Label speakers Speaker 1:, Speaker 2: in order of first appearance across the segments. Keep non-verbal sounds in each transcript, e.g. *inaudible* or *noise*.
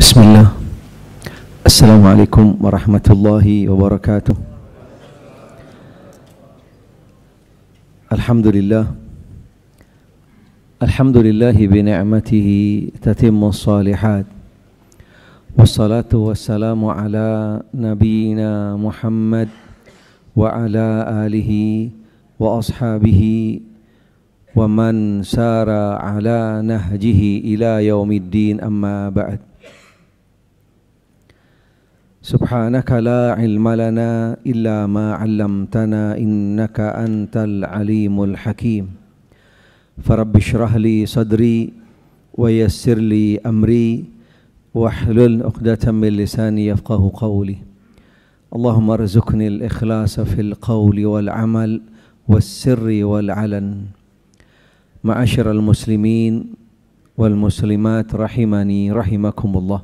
Speaker 1: بسم الله السلام عليكم ورحمة الله وبركاته الحمد لله الحمد لله بنعمته تتم الصالحات والصلاة والسلام على نبينا محمد وعلى آله وأصحابه ومن سار على نهجه إلى يوم الدين أما بعد سبحانك لا علم لنا إلا ما علمتنا إنك أنت العليم الحكيم فرب اشرح لي صدري ويسر لي أمري واحلل عقدة من لساني يفقه قولي اللهم ارزقني الإخلاص في القول والعمل والسر والعلن معاشر المسلمين والمسلمات رحمني رحمكم الله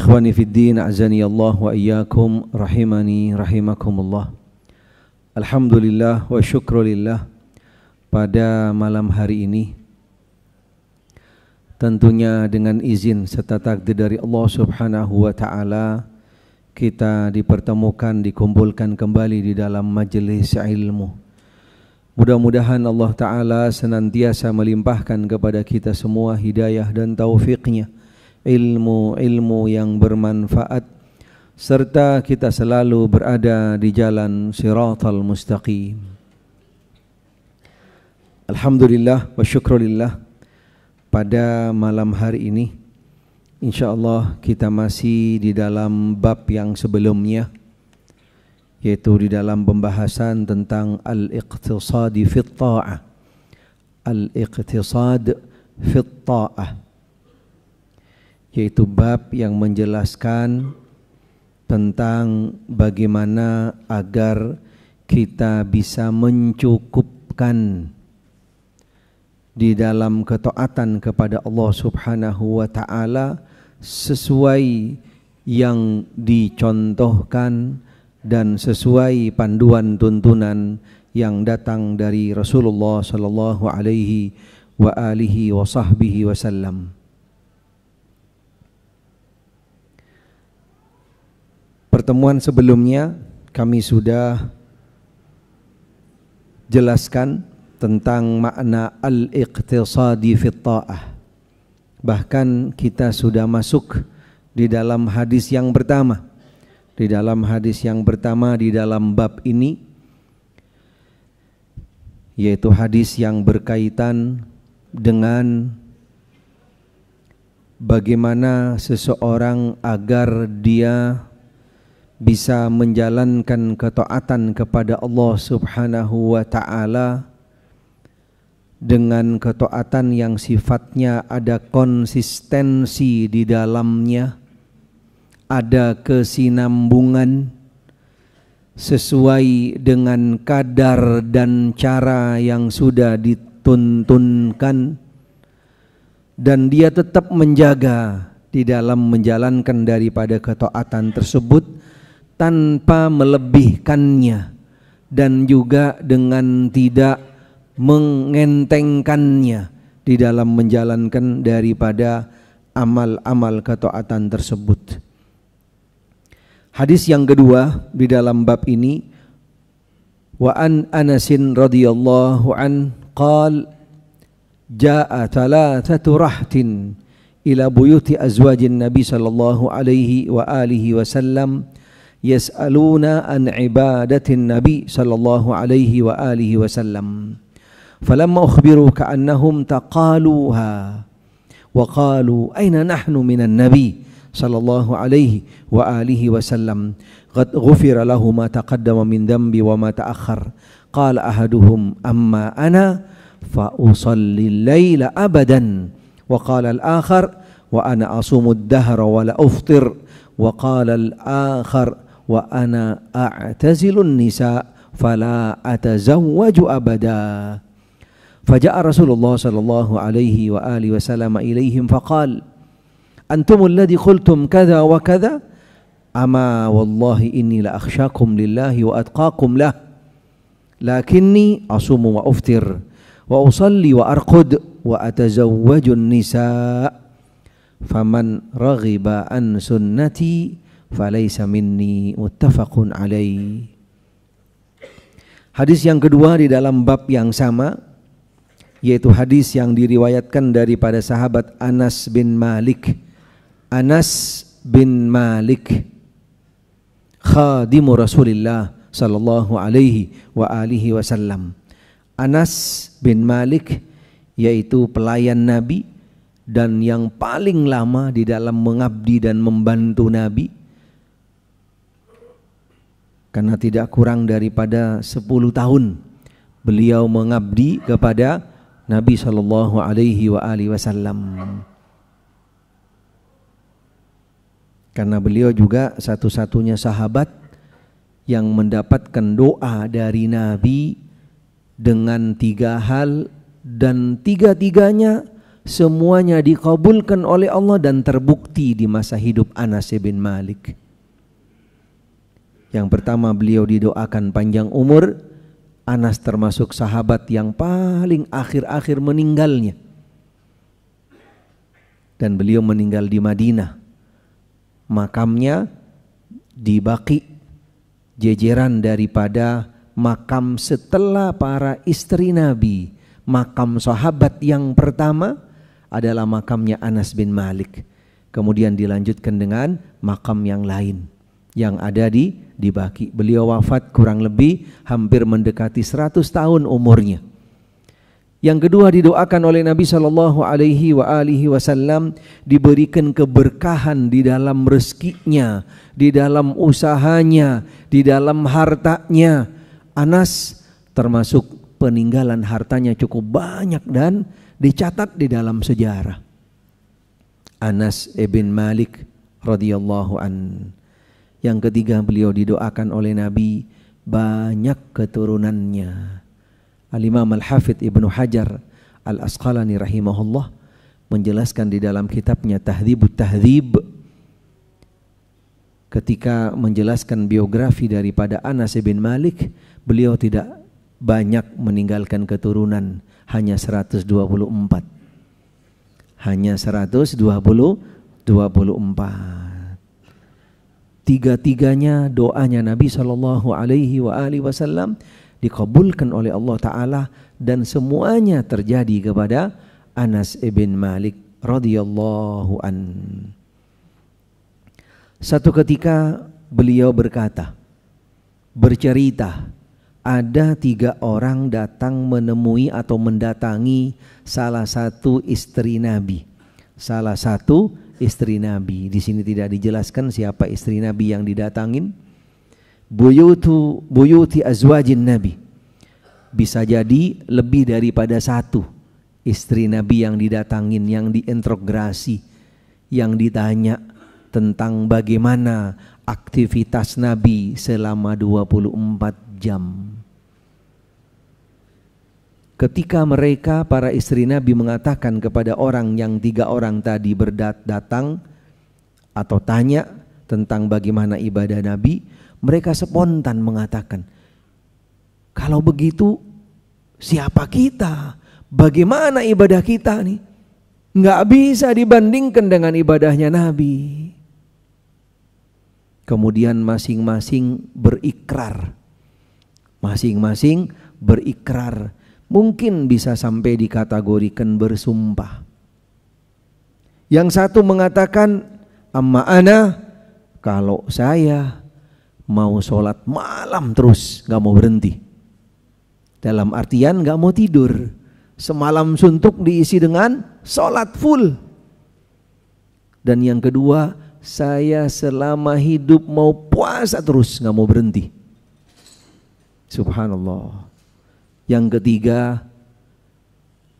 Speaker 1: Ikhwani fid din, azani Allah wa iyyakum, rahimani rahimakumullah. Alhamdulillah wa syukrulillah pada malam hari ini tentunya dengan izin serta takdir dari Allah Subhanahu wa taala kita dipertemukan dikumpulkan kembali di dalam majelis ilmu. Mudah-mudahan Allah taala senantiasa melimpahkan kepada kita semua hidayah dan taufiknya nya ilmu-ilmu yang bermanfaat serta kita selalu berada di jalan siratal mustaqim. Alhamdulillah wa syukrulillah pada malam hari ini insyaallah kita masih di dalam bab yang sebelumnya yaitu di dalam pembahasan tentang al-iqtisadi fit ta'ah al-iqtisad fit ta'ah yaitu bab yang menjelaskan tentang bagaimana agar kita bisa mencukupkan di dalam ketaatan kepada Allah Subhanahu wa taala sesuai yang dicontohkan dan sesuai panduan tuntunan yang datang dari Rasulullah sallallahu alaihi wa alihi wa wasallam. pertemuan sebelumnya kami sudah jelaskan tentang makna al-iqtisadi fit ta'ah. Bahkan kita sudah masuk di dalam hadis yang pertama. Di dalam hadis yang pertama di dalam bab ini yaitu hadis yang berkaitan dengan bagaimana seseorang agar dia bisa menjalankan ketaatan kepada Allah Subhanahu wa taala dengan ketaatan yang sifatnya ada konsistensi di dalamnya ada kesinambungan sesuai dengan kadar dan cara yang sudah dituntunkan dan dia tetap menjaga di dalam menjalankan daripada ketaatan tersebut tanpa melebihkannya dan juga dengan tidak mengentengkannya di dalam menjalankan daripada amal-amal ketaatan tersebut. Hadis yang kedua di dalam bab ini wa an Anasin radhiyallahu an qal jaa thalathatu rahtin ila buyuti azwajin nabi sallallahu alaihi wa alihi wasallam يسألون عن عبادة النبي صلى الله عليه وآله وسلم فلما أخبروا كأنهم تقالوها وقالوا أين نحن من النبي صلى الله عليه وآله وسلم قد غفر له ما تقدم من ذنبي وما تأخر قال أحدهم أما أنا فأصلي الليل أبدا وقال الآخر وأنا أصوم الدهر ولا أفطر وقال الآخر وأنا أعتزل النساء فلا أتزوج أبدا فجاء رسول الله صلى الله عليه وآله وسلم إليهم فقال أنتم الذي قلتم كذا وكذا أما والله إني لأخشاكم لله وأتقاكم له لكني أصوم وأفطر وأصلي وأرقد وأتزوج النساء فمن رغب عن سنتي falaisa minni muttafaqun alaih. Hadis yang kedua di dalam bab yang sama yaitu hadis yang diriwayatkan daripada sahabat Anas bin Malik. Anas bin Malik khadimu Rasulullah sallallahu alaihi wa alihi wasallam. Anas bin Malik yaitu pelayan Nabi dan yang paling lama di dalam mengabdi dan membantu Nabi karena tidak kurang daripada 10 tahun beliau mengabdi kepada Nabi Shallallahu Alaihi Wasallam. Karena beliau juga satu-satunya sahabat yang mendapatkan doa dari Nabi dengan tiga hal dan tiga-tiganya semuanya dikabulkan oleh Allah dan terbukti di masa hidup Anas bin Malik. Yang pertama beliau didoakan panjang umur. Anas termasuk sahabat yang paling akhir-akhir meninggalnya. Dan beliau meninggal di Madinah. Makamnya di Baki. Jejeran daripada makam setelah para istri Nabi. Makam sahabat yang pertama adalah makamnya Anas bin Malik. Kemudian dilanjutkan dengan makam yang lain yang ada di di Baki. Beliau wafat kurang lebih hampir mendekati 100 tahun umurnya. Yang kedua didoakan oleh Nabi Shallallahu Alaihi wa alihi Wasallam diberikan keberkahan di dalam rezekinya, di dalam usahanya, di dalam hartanya. Anas termasuk peninggalan hartanya cukup banyak dan dicatat di dalam sejarah. Anas ibn Malik radhiyallahu an yang ketiga beliau didoakan oleh Nabi banyak keturunannya. Al-Imam Al-Hafidh Ibnu Hajar Al-Asqalani rahimahullah menjelaskan di dalam kitabnya Tahdhibut Tahdhib ketika menjelaskan biografi daripada Anas bin Malik beliau tidak banyak meninggalkan keturunan hanya 124 hanya 120 24 tiga-tiganya doanya Nabi Shallallahu Alaihi Wasallam dikabulkan oleh Allah Taala dan semuanya terjadi kepada Anas ibn Malik radhiyallahu an. Satu ketika beliau berkata, bercerita, ada tiga orang datang menemui atau mendatangi salah satu istri Nabi. Salah satu istri Nabi. Di sini tidak dijelaskan siapa istri Nabi yang didatangin. Buyutu buyuti azwajin Nabi. Bisa jadi lebih daripada satu istri Nabi yang didatangin, yang diintrograsi, yang ditanya tentang bagaimana aktivitas Nabi selama 24 jam ketika mereka para istri Nabi mengatakan kepada orang yang tiga orang tadi berdat datang atau tanya tentang bagaimana ibadah Nabi, mereka spontan mengatakan, kalau begitu siapa kita? Bagaimana ibadah kita nih? Nggak bisa dibandingkan dengan ibadahnya Nabi. Kemudian masing-masing berikrar. Masing-masing berikrar mungkin bisa sampai dikategorikan bersumpah. Yang satu mengatakan, "Amma ana, kalau saya mau sholat malam terus, gak mau berhenti." Dalam artian gak mau tidur. Semalam suntuk diisi dengan sholat full. Dan yang kedua, saya selama hidup mau puasa terus, gak mau berhenti. Subhanallah. Yang ketiga,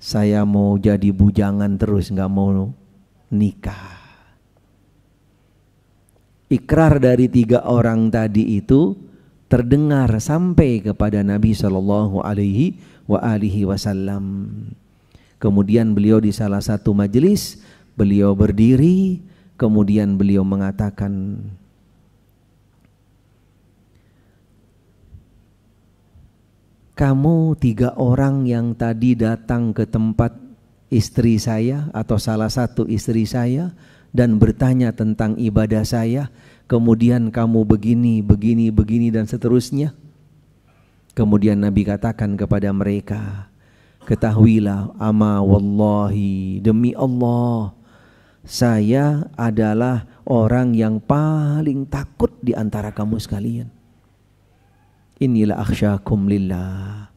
Speaker 1: saya mau jadi bujangan terus, nggak mau nikah. Ikrar dari tiga orang tadi itu terdengar sampai kepada Nabi Shallallahu Alaihi wa alihi wasallam. Kemudian beliau di salah satu majelis beliau berdiri, kemudian beliau mengatakan, kamu tiga orang yang tadi datang ke tempat istri saya atau salah satu istri saya dan bertanya tentang ibadah saya, kemudian kamu begini, begini, begini dan seterusnya. Kemudian Nabi katakan kepada mereka, ketahuilah ama wallahi demi Allah saya adalah orang yang paling takut di antara kamu sekalian. Inilah akhsyakum lillah.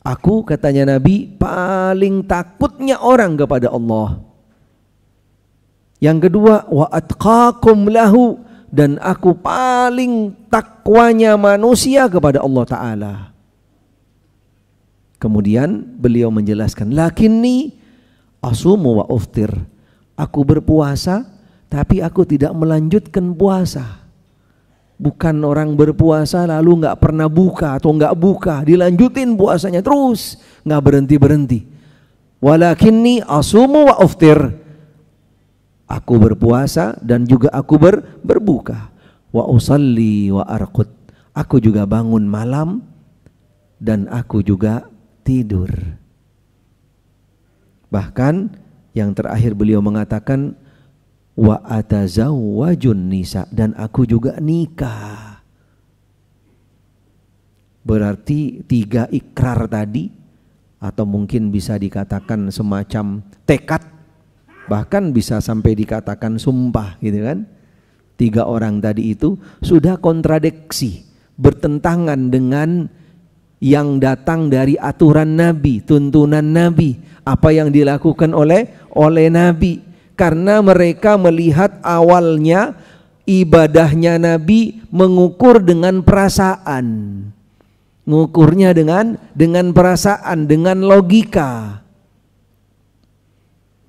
Speaker 1: Aku katanya Nabi paling takutnya orang kepada Allah. Yang kedua wa atqakum lahu dan aku paling takwanya manusia kepada Allah taala. Kemudian beliau menjelaskan, "Lakinni asumu wa uftir." Aku berpuasa tapi aku tidak melanjutkan puasa. Bukan orang berpuasa lalu nggak pernah buka atau nggak buka, dilanjutin puasanya terus, nggak berhenti berhenti. Walakini asumu wa uftir. Aku berpuasa dan juga aku ber, berbuka. Wa usalli wa arqut, Aku juga bangun malam dan aku juga tidur. Bahkan yang terakhir beliau mengatakan wa atazawwajun nisa dan aku juga nikah. Berarti tiga ikrar tadi atau mungkin bisa dikatakan semacam tekad bahkan bisa sampai dikatakan sumpah gitu kan. Tiga orang tadi itu sudah kontradiksi, bertentangan dengan yang datang dari aturan Nabi, tuntunan Nabi, apa yang dilakukan oleh oleh Nabi karena mereka melihat awalnya ibadahnya Nabi mengukur dengan perasaan. Mengukurnya dengan dengan perasaan, dengan logika.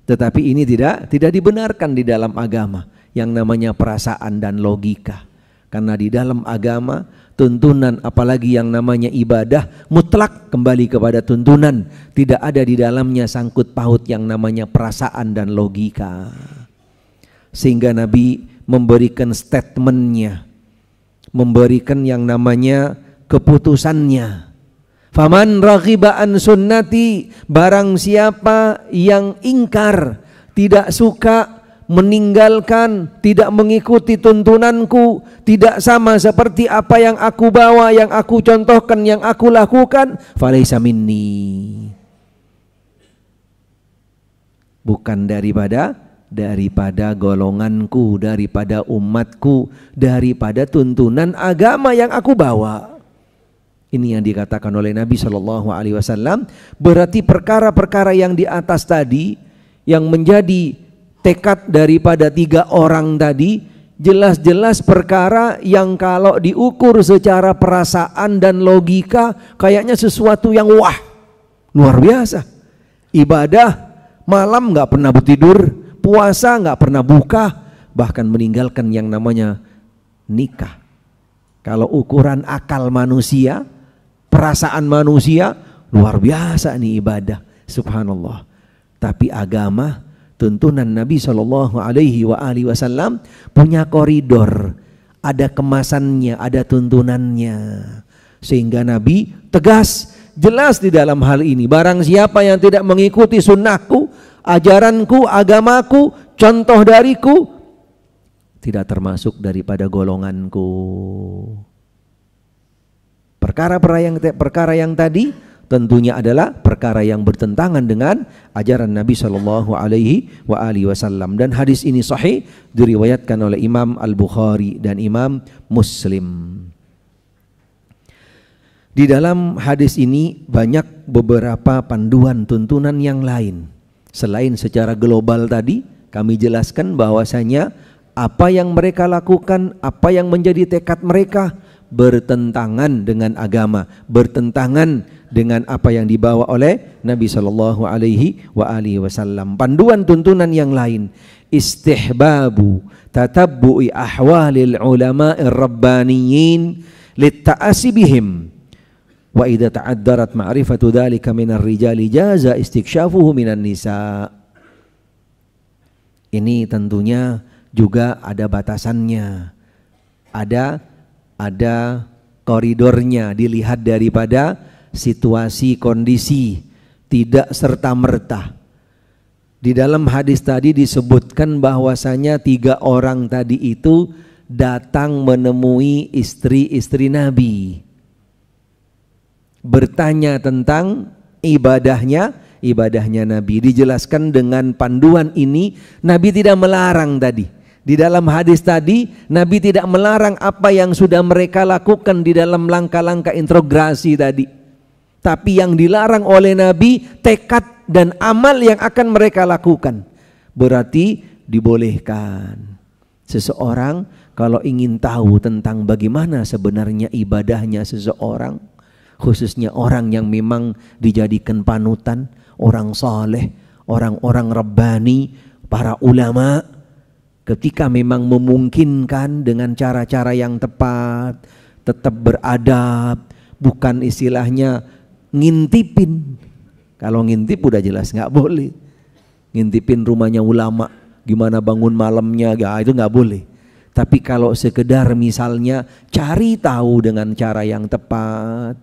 Speaker 1: Tetapi ini tidak tidak dibenarkan di dalam agama yang namanya perasaan dan logika. Karena di dalam agama tuntunan apalagi yang namanya ibadah mutlak kembali kepada tuntunan. Tidak ada di dalamnya sangkut paut yang namanya perasaan dan logika. Sehingga Nabi memberikan statementnya. Memberikan yang namanya keputusannya. Faman raghiba an sunnati barang siapa yang ingkar tidak suka meninggalkan, tidak mengikuti tuntunanku, tidak sama seperti apa yang aku bawa, yang aku contohkan, yang aku lakukan, falaysa minni. Bukan daripada daripada golonganku, daripada umatku, daripada tuntunan agama yang aku bawa. Ini yang dikatakan oleh Nabi Shallallahu Alaihi Wasallam. Berarti perkara-perkara yang di atas tadi yang menjadi tekad daripada tiga orang tadi jelas-jelas perkara yang kalau diukur secara perasaan dan logika kayaknya sesuatu yang wah luar biasa ibadah malam nggak pernah bertidur puasa nggak pernah buka bahkan meninggalkan yang namanya nikah kalau ukuran akal manusia perasaan manusia luar biasa nih ibadah subhanallah tapi agama tuntunan Nabi Shallallahu Alaihi Wasallam punya koridor, ada kemasannya, ada tuntunannya, sehingga Nabi tegas jelas di dalam hal ini. Barang siapa yang tidak mengikuti sunnahku, ajaranku, agamaku, contoh dariku, tidak termasuk daripada golonganku. Perkara-perkara yang perkara yang tadi tentunya adalah perkara yang bertentangan dengan ajaran Nabi Shallallahu Alaihi Wasallam dan hadis ini sahih diriwayatkan oleh Imam Al Bukhari dan Imam Muslim. Di dalam hadis ini banyak beberapa panduan tuntunan yang lain selain secara global tadi kami jelaskan bahwasanya apa yang mereka lakukan, apa yang menjadi tekad mereka, bertentangan dengan agama, bertentangan dengan apa yang dibawa oleh Nabi Shallallahu alaihi wa alihi wasallam. Panduan tuntunan yang lain istihbabu tatabu'i ahwalil ulama rabbaniyin litta'asi bihim wa idha ta'addarat ma'rifatu dhalika minar rijali jaza istiksyafuhu minan nisa. Ini tentunya juga ada batasannya. Ada ada koridornya dilihat daripada situasi kondisi tidak serta merta di dalam hadis tadi disebutkan bahwasanya tiga orang tadi itu datang menemui istri-istri Nabi bertanya tentang ibadahnya ibadahnya Nabi dijelaskan dengan panduan ini Nabi tidak melarang tadi di dalam hadis tadi, Nabi tidak melarang apa yang sudah mereka lakukan di dalam langkah-langkah intrograsi tadi. Tapi yang dilarang oleh Nabi, tekad dan amal yang akan mereka lakukan. Berarti dibolehkan. Seseorang kalau ingin tahu tentang bagaimana sebenarnya ibadahnya seseorang, khususnya orang yang memang dijadikan panutan, orang saleh, orang-orang rebani, para ulama, ketika memang memungkinkan dengan cara-cara yang tepat, tetap beradab, bukan istilahnya ngintipin. Kalau ngintip udah jelas nggak boleh. Ngintipin rumahnya ulama, gimana bangun malamnya, ya itu nggak boleh. Tapi kalau sekedar misalnya cari tahu dengan cara yang tepat,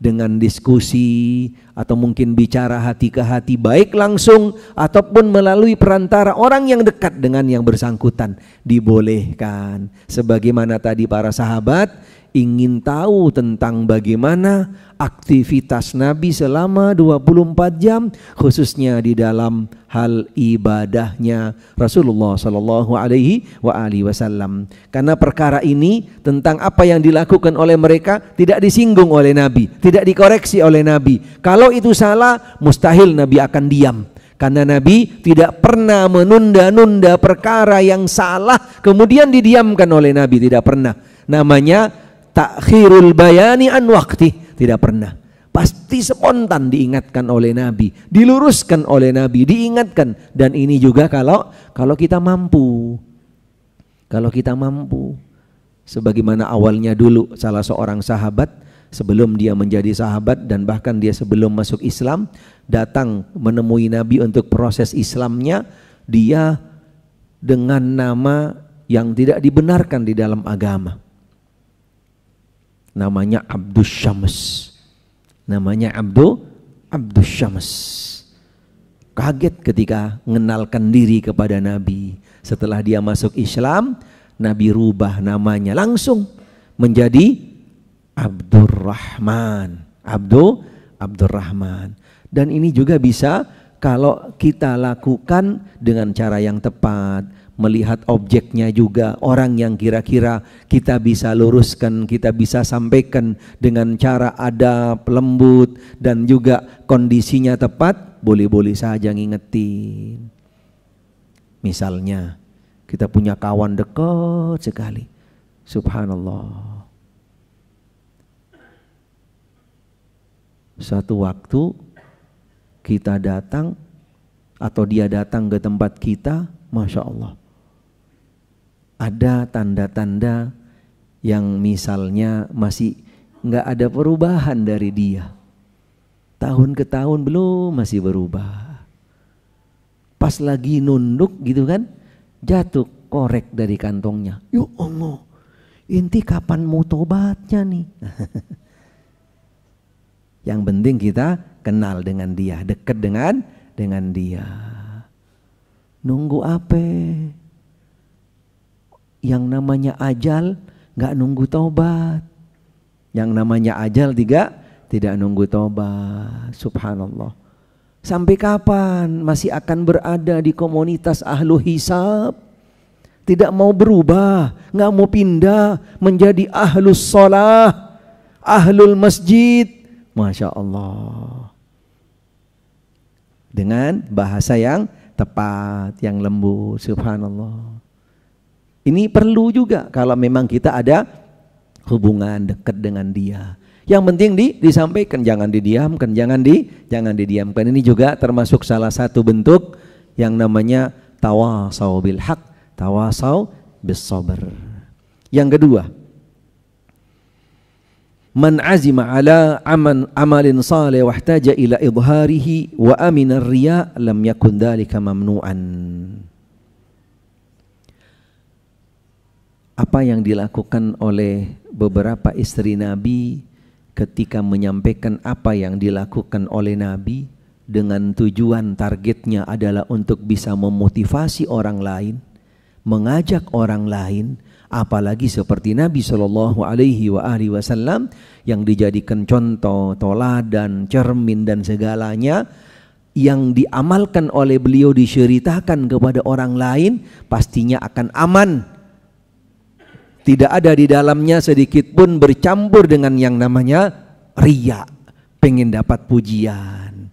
Speaker 1: dengan diskusi atau mungkin bicara hati ke hati baik langsung ataupun melalui perantara orang yang dekat dengan yang bersangkutan dibolehkan sebagaimana tadi para sahabat ingin tahu tentang bagaimana aktivitas Nabi selama 24 jam khususnya di dalam hal ibadahnya Rasulullah Shallallahu Alaihi wa Wasallam karena perkara ini tentang apa yang dilakukan oleh mereka tidak disinggung oleh Nabi tidak dikoreksi oleh Nabi kalau itu salah mustahil Nabi akan diam karena Nabi tidak pernah menunda-nunda perkara yang salah kemudian didiamkan oleh Nabi tidak pernah namanya takhirul bayani an tidak pernah pasti spontan diingatkan oleh Nabi diluruskan oleh Nabi diingatkan dan ini juga kalau kalau kita mampu kalau kita mampu sebagaimana awalnya dulu salah seorang sahabat sebelum dia menjadi sahabat dan bahkan dia sebelum masuk Islam datang menemui Nabi untuk proses Islamnya dia dengan nama yang tidak dibenarkan di dalam agama namanya Abdus Syams namanya Abdu Abdus Syams kaget ketika mengenalkan diri kepada Nabi setelah dia masuk Islam Nabi rubah namanya langsung menjadi Rahman Abdul Rahman dan ini juga bisa kalau kita lakukan dengan cara yang tepat melihat objeknya juga orang yang kira-kira kita bisa luruskan, kita bisa sampaikan dengan cara ada lembut dan juga kondisinya tepat, boleh-boleh saja ngingetin. Misalnya kita punya kawan dekat sekali. Subhanallah. Suatu waktu kita datang atau dia datang ke tempat kita, Masya Allah ada tanda-tanda yang misalnya masih nggak ada perubahan dari dia. Tahun ke tahun belum masih berubah. Pas lagi nunduk gitu kan, jatuh korek dari kantongnya. Yuk ongo, inti kapan mau tobatnya nih? *laughs* Yang penting kita kenal dengan dia, dekat dengan dengan dia. Nunggu apa? Yang namanya ajal nggak nunggu tobat Yang namanya ajal tiga tidak nunggu tobat Subhanallah. Sampai kapan masih akan berada di komunitas ahlu hisab? Tidak mau berubah, nggak mau pindah menjadi ahlu sholah, ahlul masjid. Masya Allah. Dengan bahasa yang tepat, yang lembut. Subhanallah. Ini perlu juga kalau memang kita ada hubungan dekat dengan dia. Yang penting di, disampaikan, jangan didiamkan, jangan di, jangan didiamkan. Ini juga termasuk salah satu bentuk yang namanya tawasau bil hak, tawasau bis sabr. Yang kedua, Man azima ala aman amalin salih wahtaja ila idharihi wa amina riya lam yakun dhalika mamnu'an. apa yang dilakukan oleh beberapa istri Nabi ketika menyampaikan apa yang dilakukan oleh Nabi dengan tujuan targetnya adalah untuk bisa memotivasi orang lain, mengajak orang lain, apalagi seperti Nabi Shallallahu Alaihi Wasallam yang dijadikan contoh, toladan, cermin dan segalanya yang diamalkan oleh beliau diceritakan kepada orang lain pastinya akan aman tidak ada di dalamnya sedikit pun bercampur dengan yang namanya ria, pengen dapat pujian.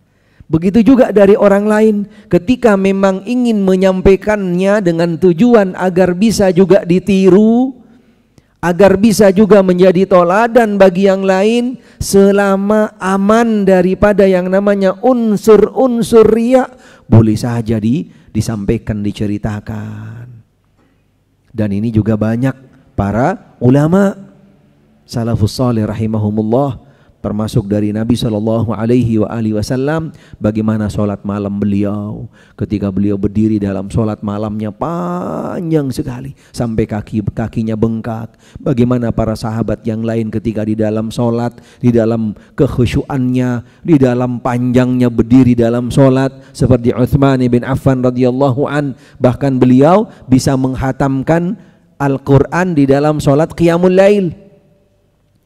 Speaker 1: Begitu juga dari orang lain, ketika memang ingin menyampaikannya dengan tujuan agar bisa juga ditiru, agar bisa juga menjadi toladan bagi yang lain, selama aman daripada yang namanya unsur-unsur ria, boleh saja di, disampaikan, diceritakan. Dan ini juga banyak para ulama salafus salih rahimahumullah termasuk dari Nabi Shallallahu Alaihi Wasallam bagaimana sholat malam beliau ketika beliau berdiri dalam sholat malamnya panjang sekali sampai kaki kakinya bengkak bagaimana para sahabat yang lain ketika di dalam sholat di dalam kehusuannya di dalam panjangnya berdiri dalam sholat seperti Uthman bin Affan radhiyallahu an bahkan beliau bisa menghatamkan Al-Quran di dalam sholat Qiyamul Lail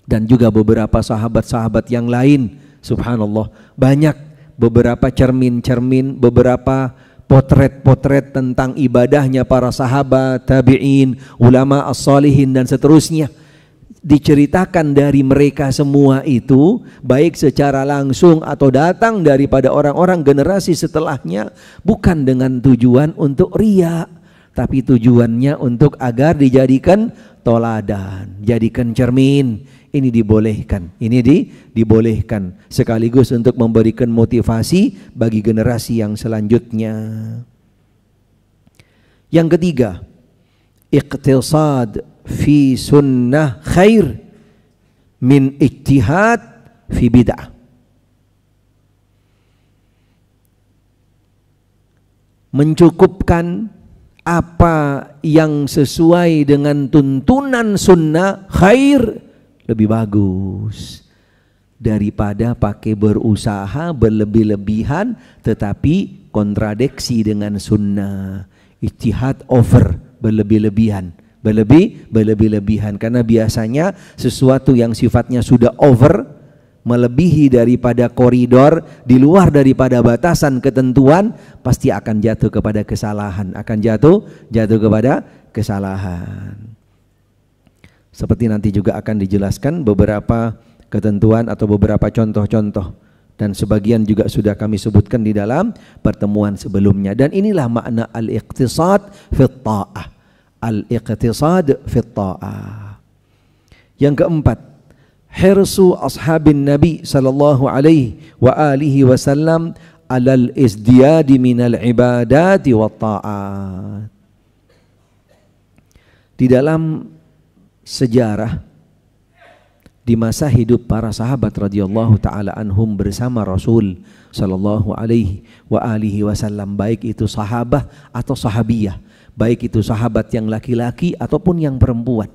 Speaker 1: dan juga beberapa sahabat-sahabat yang lain subhanallah banyak beberapa cermin-cermin beberapa potret-potret tentang ibadahnya para sahabat, tabi'in, ulama as-salihin dan seterusnya diceritakan dari mereka semua itu baik secara langsung atau datang daripada orang-orang generasi setelahnya bukan dengan tujuan untuk riak tapi tujuannya untuk agar dijadikan toladan, jadikan cermin. Ini dibolehkan, ini di, dibolehkan sekaligus untuk memberikan motivasi bagi generasi yang selanjutnya. Yang ketiga, iqtisad fi sunnah khair min ijtihad fi bid'ah. Mencukupkan apa yang sesuai dengan tuntunan sunnah khair lebih bagus daripada pakai berusaha berlebih-lebihan tetapi kontradiksi dengan sunnah ijtihad over berlebih-lebihan berlebih berlebih-lebihan karena biasanya sesuatu yang sifatnya sudah over melebihi daripada koridor, di luar daripada batasan ketentuan, pasti akan jatuh kepada kesalahan, akan jatuh jatuh kepada kesalahan. Seperti nanti juga akan dijelaskan beberapa ketentuan atau beberapa contoh-contoh dan sebagian juga sudah kami sebutkan di dalam pertemuan sebelumnya dan inilah makna al-iqtisad fi ta'ah al-iqtisad fi ta'ah yang keempat hirsu ashabin nabi sallallahu alaihi wa alihi wasallam alal izdiyadi minal ibadati wa ta'at di dalam sejarah di masa hidup para sahabat radhiyallahu taala anhum bersama Rasul sallallahu alaihi wa alihi wasallam baik itu sahabah atau sahabiyah baik itu sahabat yang laki-laki ataupun yang perempuan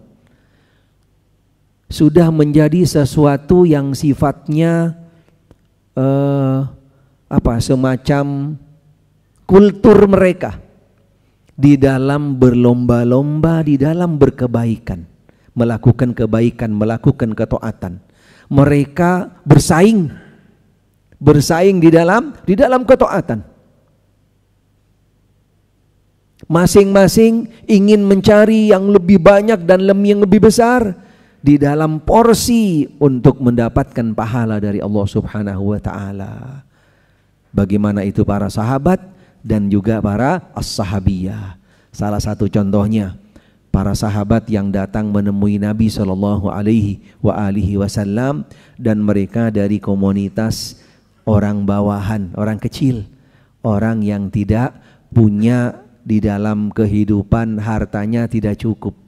Speaker 1: sudah menjadi sesuatu yang sifatnya uh, apa semacam kultur mereka di dalam berlomba-lomba di dalam berkebaikan melakukan kebaikan melakukan ketaatan mereka bersaing bersaing di dalam di dalam ketaatan masing-masing ingin mencari yang lebih banyak dan yang lebih besar di dalam porsi untuk mendapatkan pahala dari Allah Subhanahu wa taala. Bagaimana itu para sahabat dan juga para as-sahabiyah. Salah satu contohnya para sahabat yang datang menemui Nabi Shallallahu Alaihi wa alihi Wasallam dan mereka dari komunitas orang bawahan, orang kecil, orang yang tidak punya di dalam kehidupan hartanya tidak cukup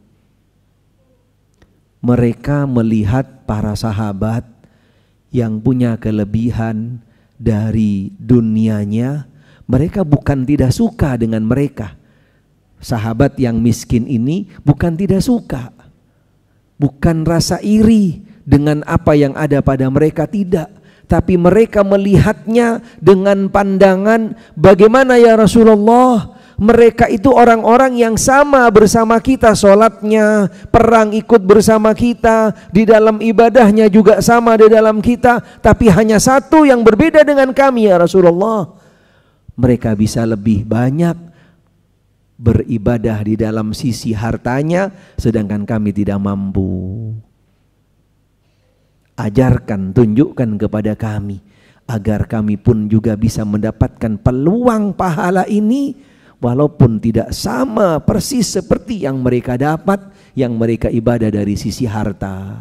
Speaker 1: mereka melihat para sahabat yang punya kelebihan dari dunianya, mereka bukan tidak suka dengan mereka. Sahabat yang miskin ini bukan tidak suka, bukan rasa iri dengan apa yang ada pada mereka, tidak, tapi mereka melihatnya dengan pandangan, "Bagaimana ya Rasulullah?" mereka itu orang-orang yang sama bersama kita sholatnya, perang ikut bersama kita, di dalam ibadahnya juga sama di dalam kita, tapi hanya satu yang berbeda dengan kami ya Rasulullah. Mereka bisa lebih banyak beribadah di dalam sisi hartanya, sedangkan kami tidak mampu. Ajarkan, tunjukkan kepada kami agar kami pun juga bisa mendapatkan peluang pahala ini walaupun tidak sama persis seperti yang mereka dapat yang mereka ibadah dari sisi harta.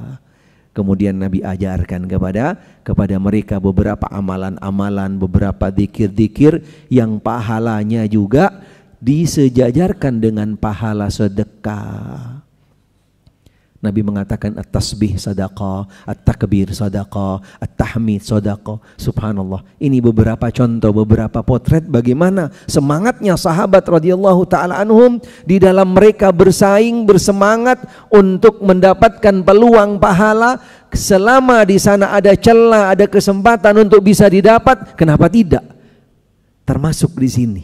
Speaker 1: Kemudian Nabi ajarkan kepada kepada mereka beberapa amalan-amalan, beberapa dikir-dikir yang pahalanya juga disejajarkan dengan pahala sedekah. Nabi mengatakan at-tasbih sadaqah, at-takbir sadaqah, at-tahmid sadaqah. Subhanallah. Ini beberapa contoh, beberapa potret bagaimana semangatnya sahabat radhiyallahu taala anhum di dalam mereka bersaing bersemangat untuk mendapatkan peluang pahala selama di sana ada celah, ada kesempatan untuk bisa didapat, kenapa tidak? Termasuk di sini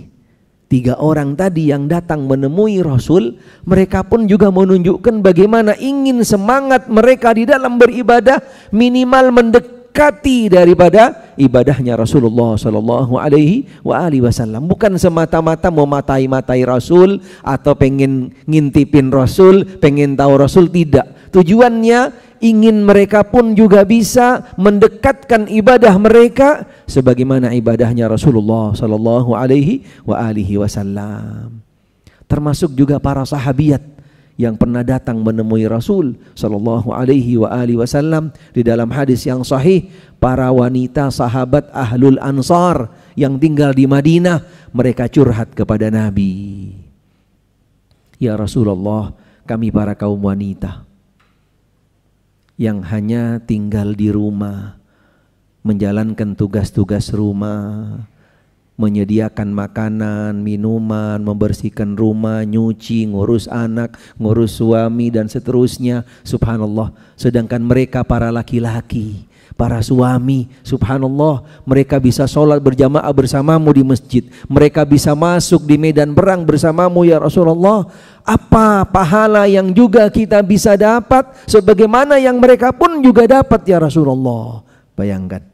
Speaker 1: tiga orang tadi yang datang menemui Rasul, mereka pun juga menunjukkan bagaimana ingin semangat mereka di dalam beribadah minimal mendekati daripada ibadahnya Rasulullah Shallallahu Alaihi Wasallam. Bukan semata-mata mematai-matai Rasul atau pengen ngintipin Rasul, pengen tahu Rasul tidak. Tujuannya ingin mereka pun juga bisa mendekatkan ibadah mereka sebagaimana ibadahnya Rasulullah sallallahu alaihi wa alihi wasallam. Termasuk juga para sahabiat yang pernah datang menemui Rasul sallallahu alaihi wa alihi wasallam di dalam hadis yang sahih para wanita sahabat ahlul ansar yang tinggal di Madinah mereka curhat kepada Nabi Ya Rasulullah kami para kaum wanita yang hanya tinggal di rumah menjalankan tugas-tugas rumah, menyediakan makanan, minuman, membersihkan rumah, nyuci, ngurus anak, ngurus suami dan seterusnya. Subhanallah. Sedangkan mereka para laki-laki, para suami, subhanallah, mereka bisa sholat berjamaah bersamamu di masjid. Mereka bisa masuk di medan perang bersamamu ya Rasulullah. Apa pahala yang juga kita bisa dapat sebagaimana yang mereka pun juga dapat ya Rasulullah. Bayangkan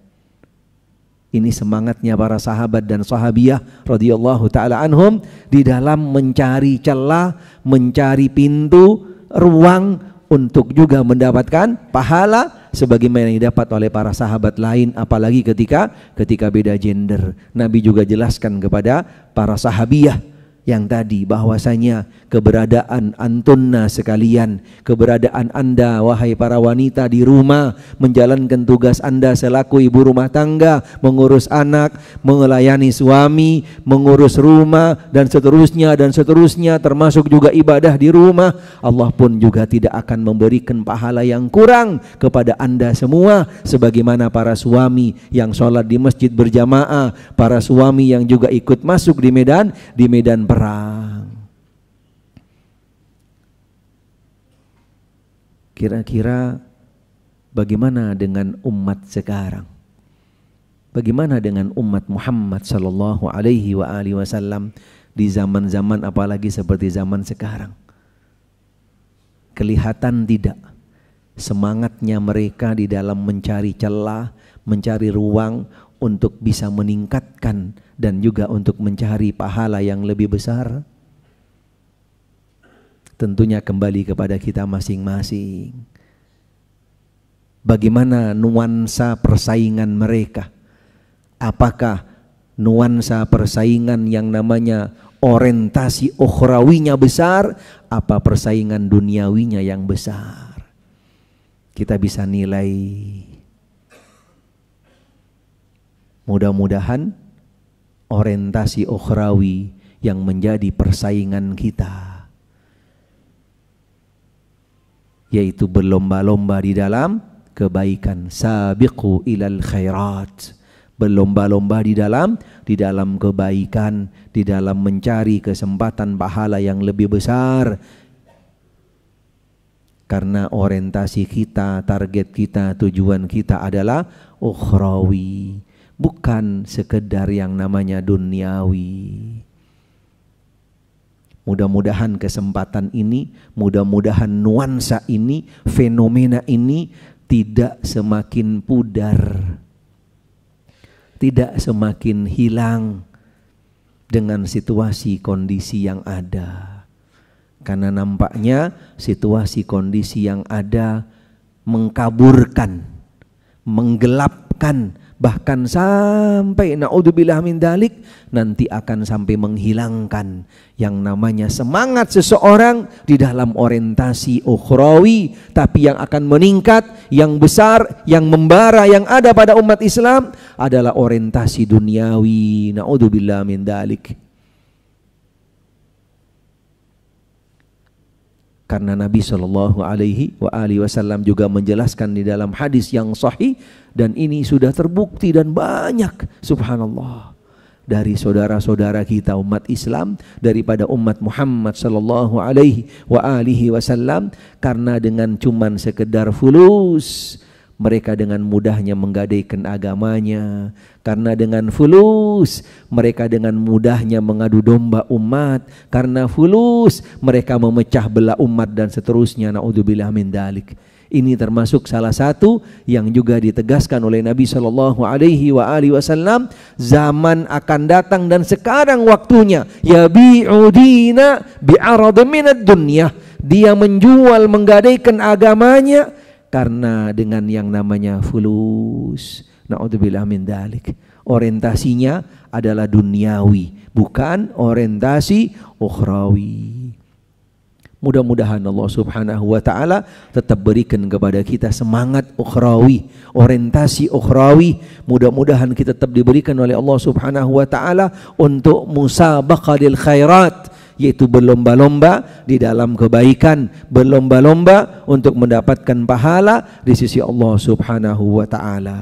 Speaker 1: ini semangatnya para sahabat dan sahabiah radhiyallahu taala anhum di dalam mencari celah, mencari pintu, ruang untuk juga mendapatkan pahala sebagaimana yang didapat oleh para sahabat lain apalagi ketika ketika beda gender. Nabi juga jelaskan kepada para sahabiah yang tadi bahwasanya keberadaan antunna sekalian, keberadaan Anda wahai para wanita di rumah menjalankan tugas Anda selaku ibu rumah tangga, mengurus anak, melayani suami, mengurus rumah dan seterusnya dan seterusnya termasuk juga ibadah di rumah, Allah pun juga tidak akan memberikan pahala yang kurang kepada Anda semua sebagaimana para suami yang sholat di masjid berjamaah, para suami yang juga ikut masuk di medan di medan perang. Kira-kira bagaimana dengan umat sekarang? Bagaimana dengan umat Muhammad sallallahu alaihi wa alihi wasallam di zaman-zaman apalagi seperti zaman sekarang? Kelihatan tidak semangatnya mereka di dalam mencari celah, mencari ruang untuk bisa meningkatkan dan juga untuk mencari pahala yang lebih besar? Tentunya kembali kepada kita masing-masing. Bagaimana nuansa persaingan mereka? Apakah nuansa persaingan yang namanya orientasi ukhrawinya besar, apa persaingan duniawinya yang besar. Kita bisa nilai Mudah-mudahan orientasi ukhrawi yang menjadi persaingan kita yaitu berlomba-lomba di dalam kebaikan sabiqu ilal khairat berlomba-lomba di dalam di dalam kebaikan di dalam mencari kesempatan pahala yang lebih besar karena orientasi kita target kita tujuan kita adalah ukhrawi bukan sekedar yang namanya duniawi. Mudah-mudahan kesempatan ini, mudah-mudahan nuansa ini, fenomena ini tidak semakin pudar, tidak semakin hilang dengan situasi kondisi yang ada. Karena nampaknya situasi kondisi yang ada mengkaburkan, menggelapkan bahkan sampai naudzubillah min dalik nanti akan sampai menghilangkan yang namanya semangat seseorang di dalam orientasi ukhrawi tapi yang akan meningkat yang besar yang membara yang ada pada umat Islam adalah orientasi duniawi naudzubillah min dalik karena Nabi Shallallahu Alaihi Wasallam juga menjelaskan di dalam hadis yang sahih dan ini sudah terbukti dan banyak subhanallah dari saudara-saudara kita umat Islam daripada umat Muhammad Shallallahu alaihi wasallam karena dengan cuman sekedar fulus mereka dengan mudahnya menggadaikan agamanya karena dengan fulus mereka dengan mudahnya mengadu domba umat karena fulus mereka memecah belah umat dan seterusnya naudzubillah min dalik ini termasuk salah satu yang juga ditegaskan oleh Nabi Shallallahu Alaihi Wasallam zaman akan datang dan sekarang waktunya ya biudina bi dunia dia menjual menggadaikan agamanya karena dengan yang namanya fulus naudzubillah min dalik orientasinya adalah duniawi bukan orientasi ukhrawi mudah-mudahan Allah subhanahu wa ta'ala tetap berikan kepada kita semangat ukhrawi orientasi ukhrawi mudah-mudahan kita tetap diberikan oleh Allah subhanahu wa ta'ala untuk musabaqadil khairat yaitu berlomba-lomba di dalam kebaikan, berlomba-lomba untuk mendapatkan pahala di sisi Allah Subhanahu wa taala.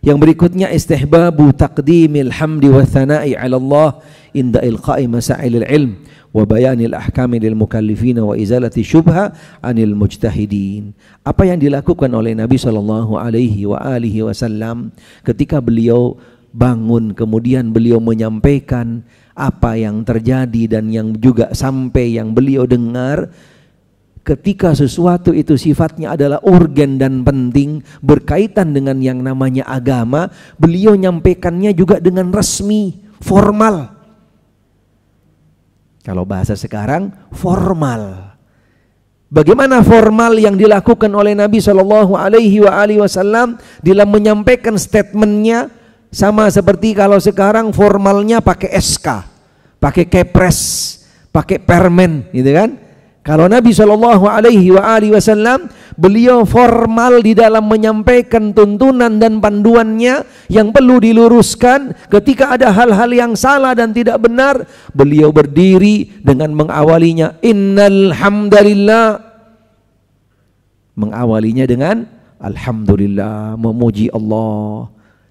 Speaker 1: Yang berikutnya istihbabu taqdimil hamdi wa tsana'i 'ala Allah inda ilqa'i masailil ilm wa bayanil ahkami lil mukallifin wa izalati syubha anil mujtahidin. Apa yang dilakukan oleh Nabi sallallahu alaihi wa alihi wasallam ketika beliau bangun kemudian beliau menyampaikan apa yang terjadi dan yang juga sampai yang beliau dengar ketika sesuatu itu sifatnya adalah urgen dan penting berkaitan dengan yang namanya agama beliau nyampaikannya juga dengan resmi formal kalau bahasa sekarang formal Bagaimana formal yang dilakukan oleh Nabi Shallallahu Alaihi Wasallam dalam menyampaikan statementnya sama seperti kalau sekarang formalnya pakai SK pakai kepres, pakai permen, gitu kan? Kalau Nabi Shallallahu Alaihi Wasallam beliau formal di dalam menyampaikan tuntunan dan panduannya yang perlu diluruskan ketika ada hal-hal yang salah dan tidak benar beliau berdiri dengan mengawalinya innal mengawalinya dengan alhamdulillah memuji Allah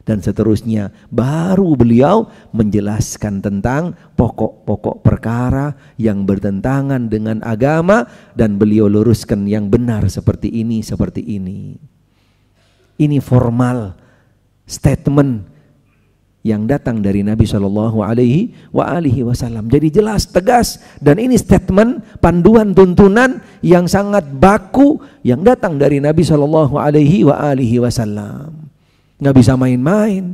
Speaker 1: dan seterusnya. Baru beliau menjelaskan tentang pokok-pokok perkara yang bertentangan dengan agama dan beliau luruskan yang benar seperti ini, seperti ini. Ini formal statement yang datang dari Nabi Shallallahu Alaihi wa alihi Wasallam. Jadi jelas, tegas, dan ini statement panduan tuntunan yang sangat baku yang datang dari Nabi Shallallahu Alaihi wa alihi Wasallam. Nggak bisa main-main.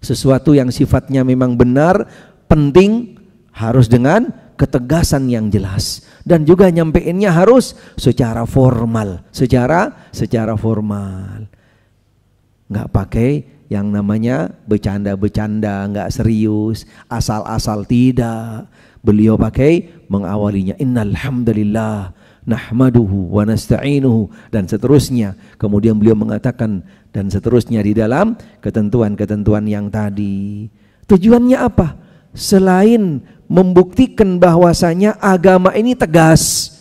Speaker 1: Sesuatu yang sifatnya memang benar, penting, harus dengan ketegasan yang jelas. Dan juga nyampeinnya harus secara formal. Secara, secara formal. Nggak pakai yang namanya bercanda-bercanda, nggak serius, asal-asal tidak. Beliau pakai mengawalinya innalhamdulillah nahmaduhu wa nasta'inuhu dan seterusnya. Kemudian beliau mengatakan dan seterusnya di dalam ketentuan-ketentuan yang tadi. Tujuannya apa? Selain membuktikan bahwasanya agama ini tegas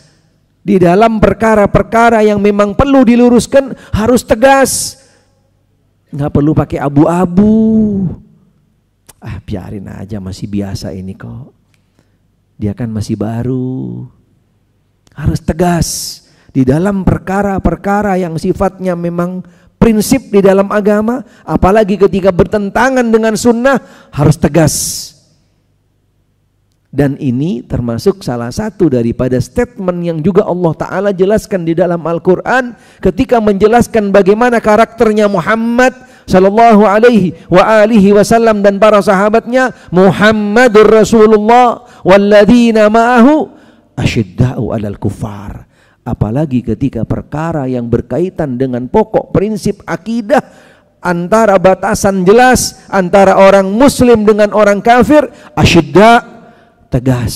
Speaker 1: di dalam perkara-perkara yang memang perlu diluruskan harus tegas. Nggak perlu pakai abu-abu. Ah biarin aja masih biasa ini kok. Dia kan masih baru harus tegas di dalam perkara-perkara yang sifatnya memang prinsip di dalam agama, apalagi ketika bertentangan dengan sunnah, harus tegas. Dan ini termasuk salah satu daripada statement yang juga Allah Ta'ala jelaskan di dalam Al-Quran ketika menjelaskan bagaimana karakternya Muhammad Sallallahu alaihi wa alihi wasallam dan para sahabatnya Muhammadur Rasulullah Walladzina ma'ahu asyidda'u alal kufar apalagi ketika perkara yang berkaitan dengan pokok prinsip akidah antara batasan jelas antara orang muslim dengan orang kafir asyidda tegas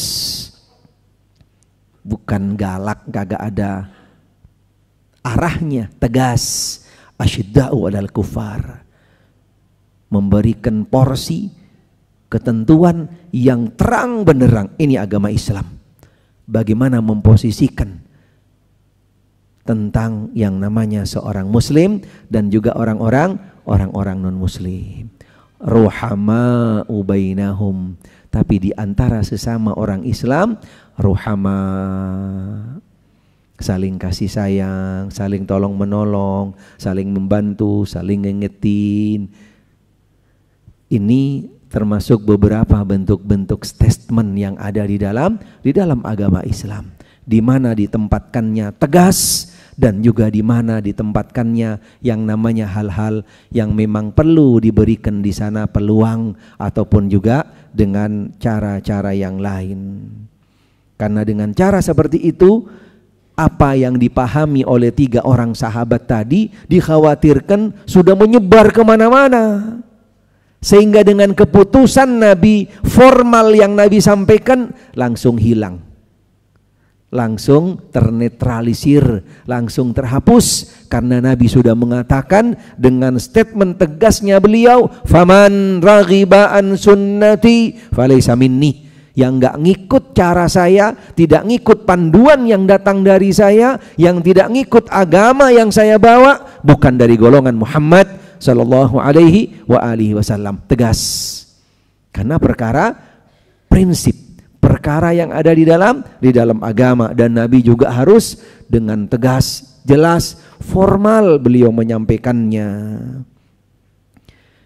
Speaker 1: bukan galak kagak ada arahnya tegas asyidda'u alal kufar memberikan porsi ketentuan yang terang benderang ini agama Islam bagaimana memposisikan tentang yang namanya seorang muslim dan juga orang-orang orang-orang non muslim ruhama ubainahum tapi di antara sesama orang Islam ruhama saling kasih sayang saling tolong menolong saling membantu saling ngingetin. ini termasuk beberapa bentuk-bentuk statement yang ada di dalam di dalam agama Islam di mana ditempatkannya tegas dan juga di mana ditempatkannya yang namanya hal-hal yang memang perlu diberikan di sana peluang ataupun juga dengan cara-cara yang lain karena dengan cara seperti itu apa yang dipahami oleh tiga orang sahabat tadi dikhawatirkan sudah menyebar kemana-mana. Sehingga dengan keputusan Nabi formal yang Nabi sampaikan langsung hilang. Langsung ternetralisir, langsung terhapus karena Nabi sudah mengatakan dengan statement tegasnya beliau, "Faman raghiba an sunnati falaysa minni." yang nggak ngikut cara saya, tidak ngikut panduan yang datang dari saya, yang tidak ngikut agama yang saya bawa, bukan dari golongan Muhammad Shallallahu Alaihi wa alihi Wasallam tegas karena perkara prinsip perkara yang ada di dalam di dalam agama dan Nabi juga harus dengan tegas jelas formal beliau menyampaikannya.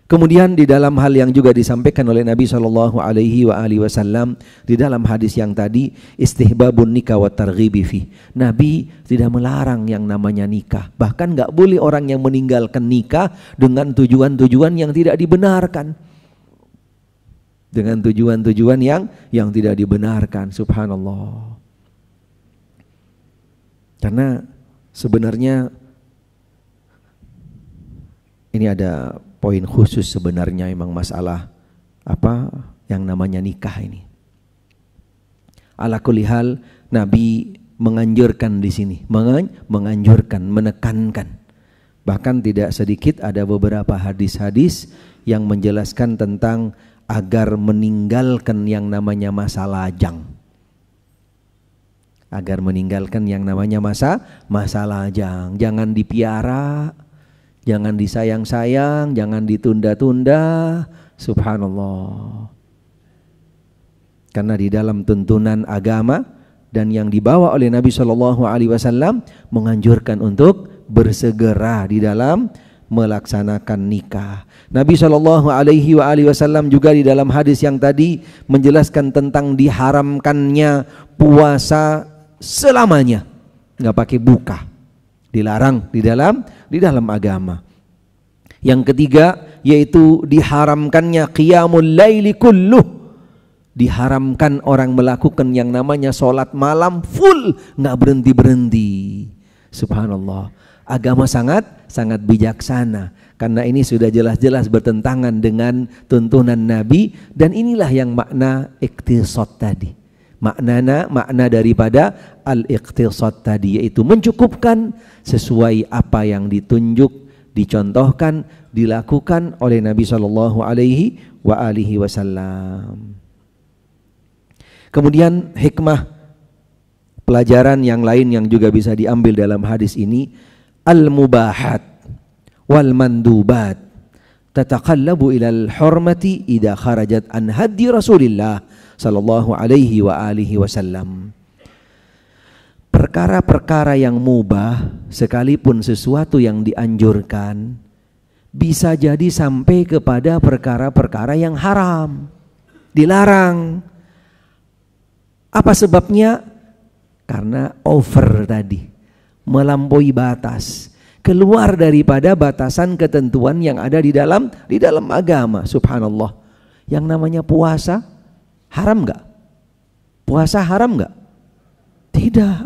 Speaker 1: Kemudian di dalam hal yang juga disampaikan oleh Nabi Shallallahu Alaihi Wasallam di dalam hadis yang tadi istihbabun nikah wa fi. Nabi tidak melarang yang namanya nikah. Bahkan nggak boleh orang yang meninggalkan nikah dengan tujuan-tujuan yang tidak dibenarkan. Dengan tujuan-tujuan yang yang tidak dibenarkan. Subhanallah. Karena sebenarnya ini ada poin khusus sebenarnya memang masalah apa yang namanya nikah ini. Ala kulihal Nabi menganjurkan di sini, menganjurkan, menekankan. Bahkan tidak sedikit ada beberapa hadis-hadis yang menjelaskan tentang agar meninggalkan yang namanya masa lajang. Agar meninggalkan yang namanya masa masa lajang, jangan dipiara Jangan disayang-sayang, jangan ditunda-tunda. Subhanallah. Karena di dalam tuntunan agama dan yang dibawa oleh Nabi Shallallahu Alaihi Wasallam menganjurkan untuk bersegera di dalam melaksanakan nikah. Nabi Shallallahu Alaihi Wasallam juga di dalam hadis yang tadi menjelaskan tentang diharamkannya puasa selamanya, nggak pakai buka dilarang di dalam di dalam agama. Yang ketiga yaitu diharamkannya qiyamul laili kulluh. Diharamkan orang melakukan yang namanya sholat malam full, nggak berhenti-berhenti. Subhanallah. Agama sangat sangat bijaksana karena ini sudah jelas-jelas bertentangan dengan tuntunan Nabi dan inilah yang makna iktisad tadi maknana makna daripada al-iqtisad tadi yaitu mencukupkan sesuai apa yang ditunjuk dicontohkan dilakukan oleh Nabi Shallallahu alaihi wa alihi wasallam kemudian hikmah pelajaran yang lain yang juga bisa diambil dalam hadis ini al-mubahat wal mandubat tataqallabu ilal hurmati idha kharajat an haddi Rasulillah sallallahu alaihi wa alihi wasallam. Perkara-perkara yang mubah sekalipun sesuatu yang dianjurkan bisa jadi sampai kepada perkara-perkara yang haram, dilarang. Apa sebabnya? Karena over tadi, melampaui batas keluar daripada batasan ketentuan yang ada di dalam di dalam agama subhanallah yang namanya puasa Haram nggak? Puasa haram nggak? Tidak.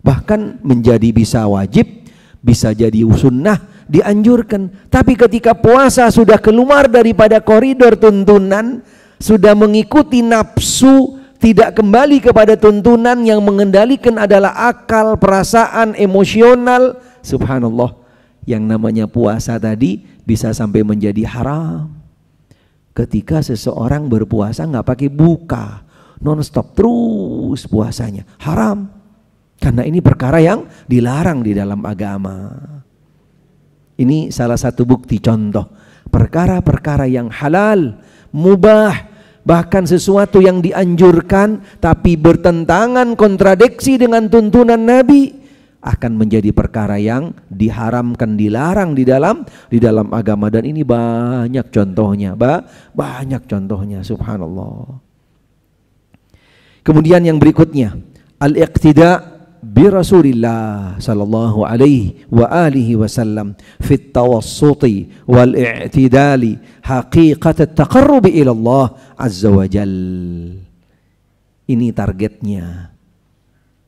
Speaker 1: Bahkan menjadi bisa wajib, bisa jadi sunnah, dianjurkan. Tapi ketika puasa sudah keluar daripada koridor tuntunan, sudah mengikuti nafsu, tidak kembali kepada tuntunan yang mengendalikan adalah akal, perasaan, emosional. Subhanallah, yang namanya puasa tadi bisa sampai menjadi haram ketika seseorang berpuasa nggak pakai buka nonstop terus puasanya haram karena ini perkara yang dilarang di dalam agama ini salah satu bukti contoh perkara-perkara yang halal mubah bahkan sesuatu yang dianjurkan tapi bertentangan kontradiksi dengan tuntunan Nabi akan menjadi perkara yang diharamkan, dilarang di dalam di dalam agama dan ini banyak contohnya, ba banyak contohnya subhanallah. Kemudian yang berikutnya, al-iqtida bi Rasulillah sallallahu alaihi wa alihi wasallam fi tawassuti wal i'tidali haqiqat at-taqarrub ila Allah azza wa jal. Ini targetnya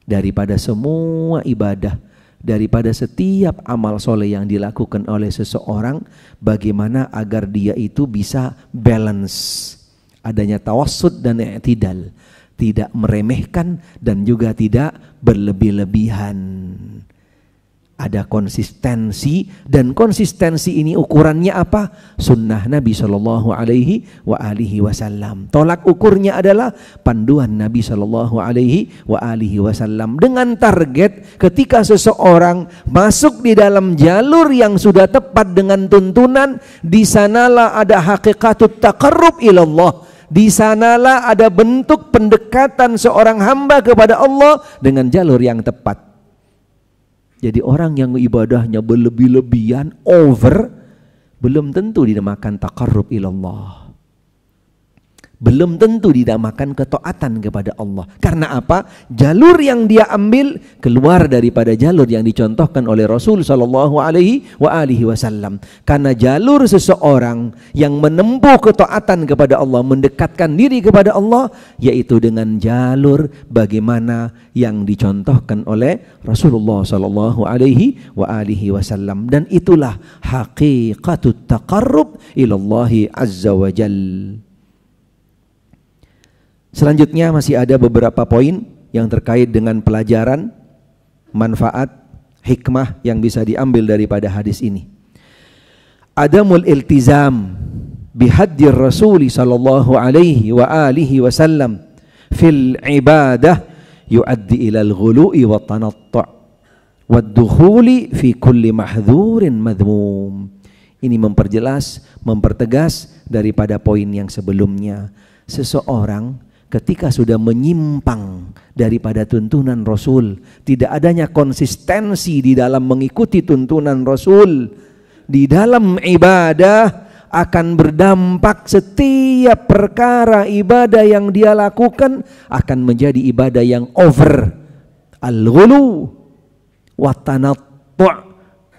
Speaker 1: daripada semua ibadah, daripada setiap amal soleh yang dilakukan oleh seseorang, bagaimana agar dia itu bisa balance, adanya tawasud dan i'tidal, tidak meremehkan dan juga tidak berlebih-lebihan ada konsistensi dan konsistensi ini ukurannya apa? Sunnah Nabi Shallallahu Alaihi wa alihi Wasallam. Tolak ukurnya adalah panduan Nabi Shallallahu Alaihi wa alihi Wasallam dengan target ketika seseorang masuk di dalam jalur yang sudah tepat dengan tuntunan di sanalah ada hakikat takarub ilallah di sanalah ada bentuk pendekatan seorang hamba kepada Allah dengan jalur yang tepat jadi orang yang ibadahnya berlebih-lebihan, over, belum tentu dinamakan takarrub ilallah belum tentu didamakan ketaatan kepada Allah. Karena apa? Jalur yang dia ambil keluar daripada jalur yang dicontohkan oleh Rasul sallallahu alaihi wa alihi wasallam. Karena jalur seseorang yang menempuh ketaatan kepada Allah, mendekatkan diri kepada Allah yaitu dengan jalur bagaimana yang dicontohkan oleh Rasulullah sallallahu alaihi wa alihi wasallam dan itulah hakikatut taqarrub ilallahi azza wa jalla. Selanjutnya masih ada beberapa poin yang terkait dengan pelajaran, manfaat, hikmah yang bisa diambil daripada hadis ini. Adamul iltizam bihaddir rasuli sallallahu alaihi wa alihi wasallam fil ibadah yuaddi ilal al-ghulu'i wa tanatta' wa dukhuli fi kulli mahzurin madhmum. Ini memperjelas, mempertegas daripada poin yang sebelumnya. Seseorang ketika sudah menyimpang daripada tuntunan Rasul, tidak adanya konsistensi di dalam mengikuti tuntunan Rasul, di dalam ibadah akan berdampak setiap perkara ibadah yang dia lakukan akan menjadi ibadah yang over al-ghulu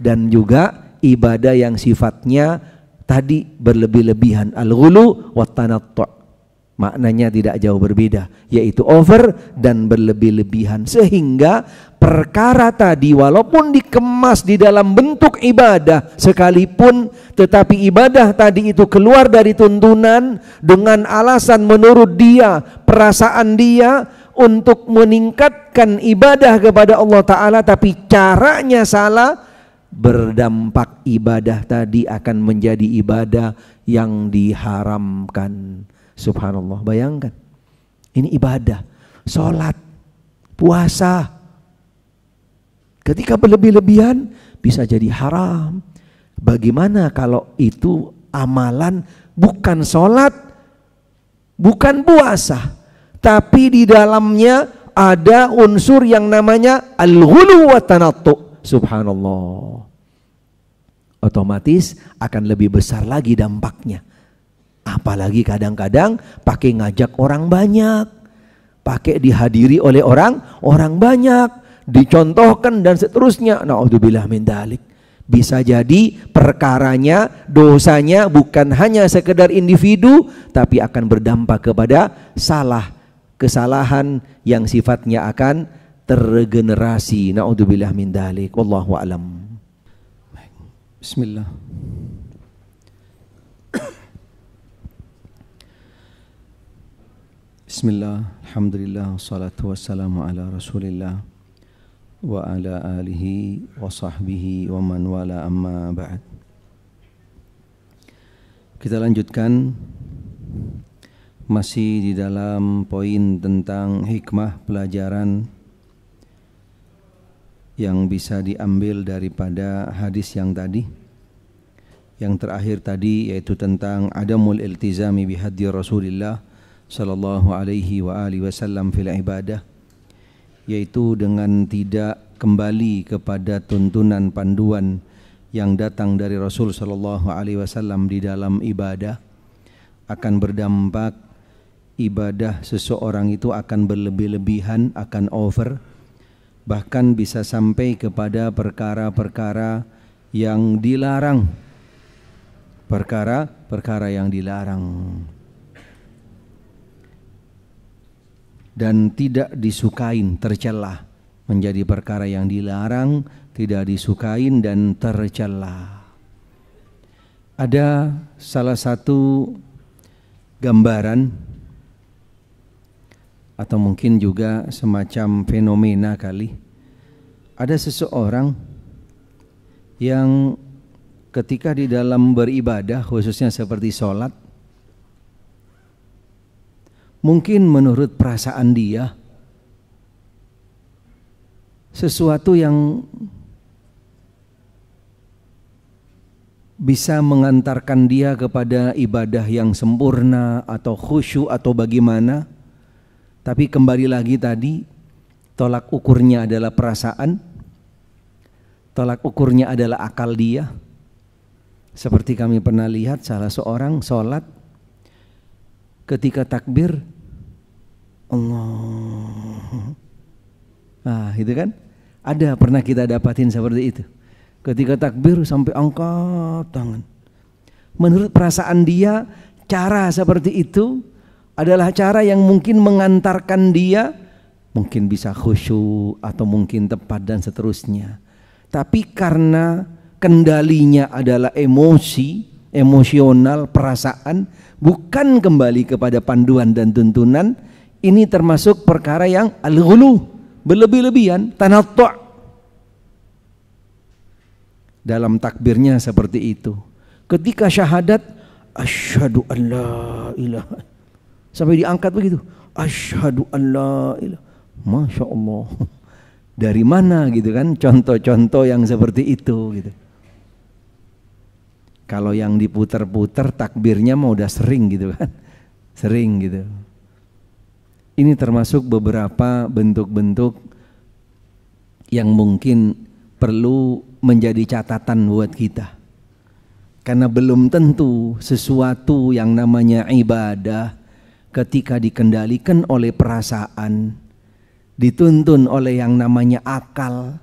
Speaker 1: dan juga ibadah yang sifatnya tadi berlebih-lebihan al-ghulu watanattu' maknanya tidak jauh berbeda yaitu over dan berlebih-lebihan sehingga perkara tadi walaupun dikemas di dalam bentuk ibadah sekalipun tetapi ibadah tadi itu keluar dari tuntunan dengan alasan menurut dia perasaan dia untuk meningkatkan ibadah kepada Allah taala tapi caranya salah berdampak ibadah tadi akan menjadi ibadah yang diharamkan Subhanallah, bayangkan. Ini ibadah, sholat, puasa. Ketika berlebih-lebihan bisa jadi haram. Bagaimana kalau itu amalan bukan sholat, bukan puasa, tapi di dalamnya ada unsur yang namanya al-ghulu wa tanattu. Subhanallah. Otomatis akan lebih besar lagi dampaknya Apalagi kadang-kadang pakai ngajak orang banyak, pakai dihadiri oleh orang orang banyak, dicontohkan dan seterusnya. Nauzubillah min dalik. Bisa jadi perkaranya, dosanya bukan hanya sekedar individu tapi akan berdampak kepada salah kesalahan yang sifatnya akan tergenerasi. Nauzubillah min dalik. Wallahu alam. Bismillah. Bismillah, Alhamdulillah, salatu wassalamu ala rasulillah wa ala alihi wa sahbihi wa man wala amma ba'd Kita lanjutkan masih di dalam poin tentang hikmah pelajaran yang bisa diambil daripada hadis yang tadi yang terakhir tadi yaitu tentang adamul iltizami bihaddi Rasulillah sallallahu alaihi wa wasallam fil ibadah yaitu dengan tidak kembali kepada tuntunan panduan yang datang dari Rasul sallallahu alaihi wasallam di dalam ibadah akan berdampak ibadah seseorang itu akan berlebih-lebihan, akan over bahkan bisa sampai kepada perkara-perkara yang dilarang perkara-perkara yang dilarang dan tidak disukain tercelah menjadi perkara yang dilarang tidak disukain dan tercelah ada salah satu gambaran atau mungkin juga semacam fenomena kali ada seseorang yang ketika di dalam beribadah khususnya seperti sholat mungkin menurut perasaan dia sesuatu yang bisa mengantarkan dia kepada ibadah yang sempurna atau khusyuk atau bagaimana tapi kembali lagi tadi tolak ukurnya adalah perasaan tolak ukurnya adalah akal dia seperti kami pernah lihat salah seorang sholat ketika takbir Allah. Nah, gitu kan? Ada pernah kita dapatin seperti itu. Ketika takbir sampai angkat tangan. Menurut perasaan dia, cara seperti itu adalah cara yang mungkin mengantarkan dia mungkin bisa khusyuk atau mungkin tepat dan seterusnya. Tapi karena kendalinya adalah emosi, emosional, perasaan, bukan kembali kepada panduan dan tuntunan, ini termasuk perkara yang al-ghulu, berlebih-lebihan, tanattu'. Dalam takbirnya seperti itu. Ketika syahadat asyhadu an la ilaha sampai diangkat begitu. Asyhadu an la ilaha. Masya Allah. *laughs* Dari mana gitu kan contoh-contoh yang seperti itu gitu. Kalau yang diputar-putar takbirnya mau udah sering gitu kan. *laughs* Sering gitu. Ini termasuk beberapa bentuk-bentuk yang mungkin perlu menjadi catatan buat kita. Karena belum tentu sesuatu yang namanya ibadah ketika dikendalikan oleh perasaan, dituntun oleh yang namanya akal,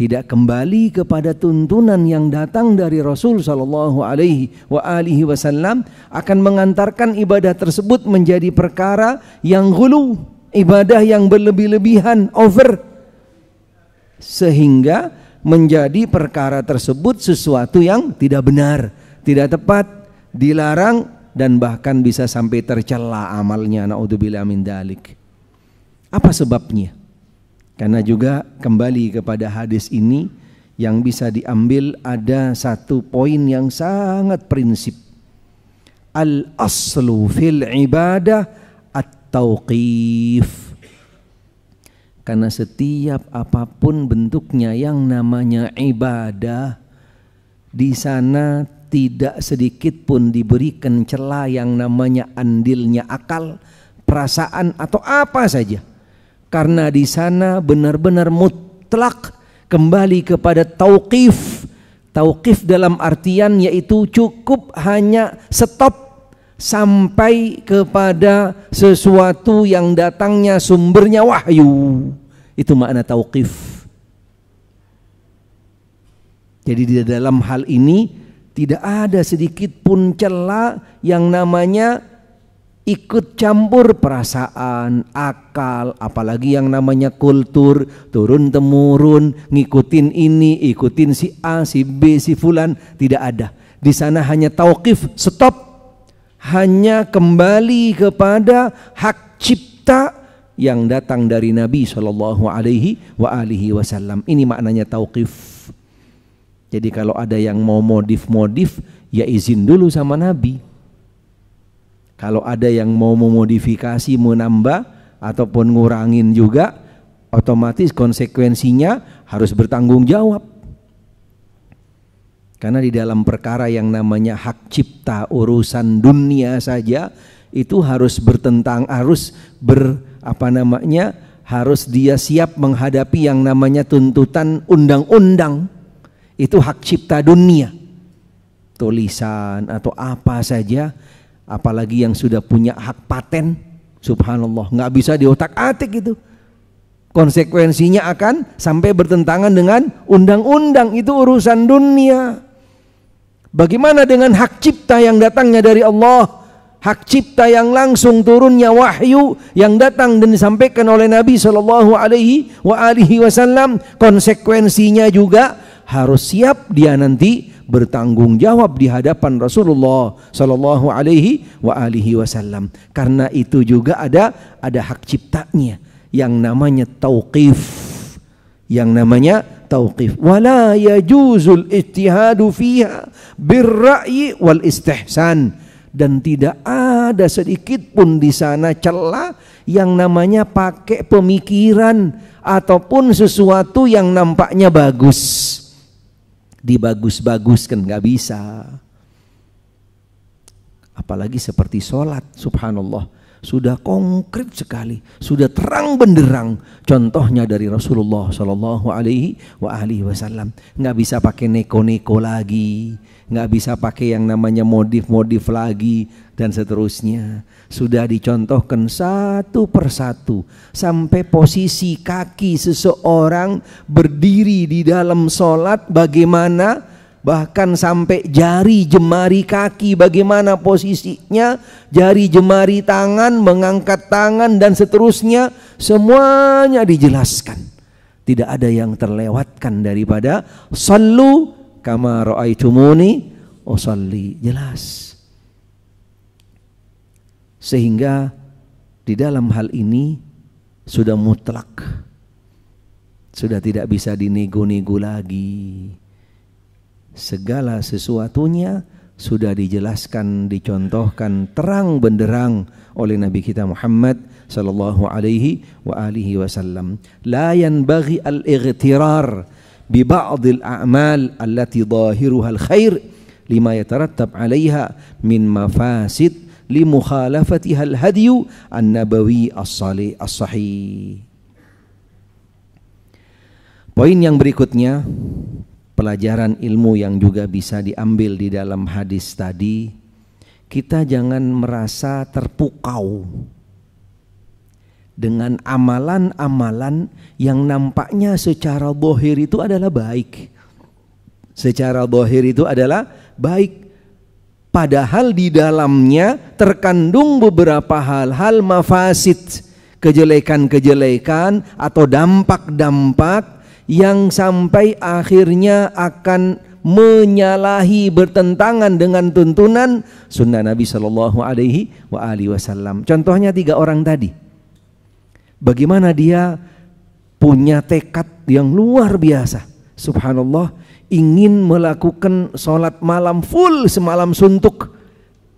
Speaker 1: tidak kembali kepada tuntunan yang datang dari Rasul sallallahu alaihi wa alihi wasallam akan mengantarkan ibadah tersebut menjadi perkara yang gulu, ibadah yang berlebih-lebihan, over sehingga menjadi perkara tersebut sesuatu yang tidak benar, tidak tepat, dilarang dan bahkan bisa sampai tercela amalnya naudzubillah min dalik. Apa sebabnya? Karena juga kembali kepada hadis ini yang bisa diambil ada satu poin yang sangat prinsip. Al aslu fil ibadah at tauqif. Karena setiap apapun bentuknya yang namanya ibadah di sana tidak sedikit pun diberikan celah yang namanya andilnya akal, perasaan atau apa saja karena di sana benar-benar mutlak kembali kepada tauqif tauqif dalam artian yaitu cukup hanya stop sampai kepada sesuatu yang datangnya sumbernya wahyu itu makna tauqif jadi di dalam hal ini tidak ada sedikit pun celah yang namanya ikut campur perasaan, akal, apalagi yang namanya kultur, turun temurun, ngikutin ini, ikutin si A, si B, si fulan, tidak ada. Di sana hanya tauqif, stop. Hanya kembali kepada hak cipta yang datang dari Nabi Shallallahu alaihi wa alihi wasallam. Ini maknanya tauqif. Jadi kalau ada yang mau modif-modif, ya izin dulu sama Nabi kalau ada yang mau memodifikasi, menambah ataupun ngurangin juga, otomatis konsekuensinya harus bertanggung jawab. Karena di dalam perkara yang namanya hak cipta urusan dunia saja itu harus bertentang harus ber apa namanya harus dia siap menghadapi yang namanya tuntutan undang-undang itu hak cipta dunia tulisan atau apa saja apalagi yang sudah punya hak paten subhanallah nggak bisa diotak atik itu konsekuensinya akan sampai bertentangan dengan undang-undang itu urusan dunia bagaimana dengan hak cipta yang datangnya dari Allah hak cipta yang langsung turunnya wahyu yang datang dan disampaikan oleh Nabi Shallallahu Alaihi Wasallam konsekuensinya juga harus siap dia nanti bertanggung jawab di hadapan Rasulullah Shallallahu Alaihi wa alihi Wasallam. Karena itu juga ada ada hak ciptanya yang namanya tauqif, yang namanya tauqif. Wala yajuzul ijtihadu fiha birra'yi wal istihsan dan tidak ada sedikit pun di sana celah yang namanya pakai pemikiran ataupun sesuatu yang nampaknya bagus dibagus-baguskan nggak bisa apalagi seperti sholat subhanallah sudah konkret sekali sudah terang benderang contohnya dari Rasulullah Shallallahu Alaihi wa Wasallam nggak bisa pakai neko-neko lagi nggak bisa pakai yang namanya modif-modif lagi dan seterusnya. Sudah dicontohkan satu persatu sampai posisi kaki seseorang berdiri di dalam sholat bagaimana bahkan sampai jari jemari kaki bagaimana posisinya jari jemari tangan mengangkat tangan dan seterusnya semuanya dijelaskan tidak ada yang terlewatkan daripada sallu kama raaitumuni usalli jelas sehingga di dalam hal ini sudah mutlak sudah tidak bisa dinego-nego lagi segala sesuatunya sudah dijelaskan, dicontohkan terang benderang oleh Nabi kita Muhammad sallallahu alaihi wa alihi wasallam. La yanbaghi al-ightirar bi ba'd al-a'mal allati dhahiruha al-khair lima yatarattab min mafasid لمخالفتها الهدي النبوي as الصحيح Poin yang berikutnya pelajaran ilmu yang juga bisa diambil di dalam hadis tadi kita jangan merasa terpukau dengan amalan-amalan yang nampaknya secara bohir itu adalah baik. Secara bohir itu adalah baik, Padahal di dalamnya terkandung beberapa hal-hal mafasid, kejelekan-kejelekan atau dampak-dampak yang sampai akhirnya akan menyalahi bertentangan dengan tuntunan sunnah Nabi Shallallahu Alaihi Wasallam. Contohnya tiga orang tadi. Bagaimana dia punya tekad yang luar biasa. Subhanallah ingin melakukan sholat malam full semalam suntuk.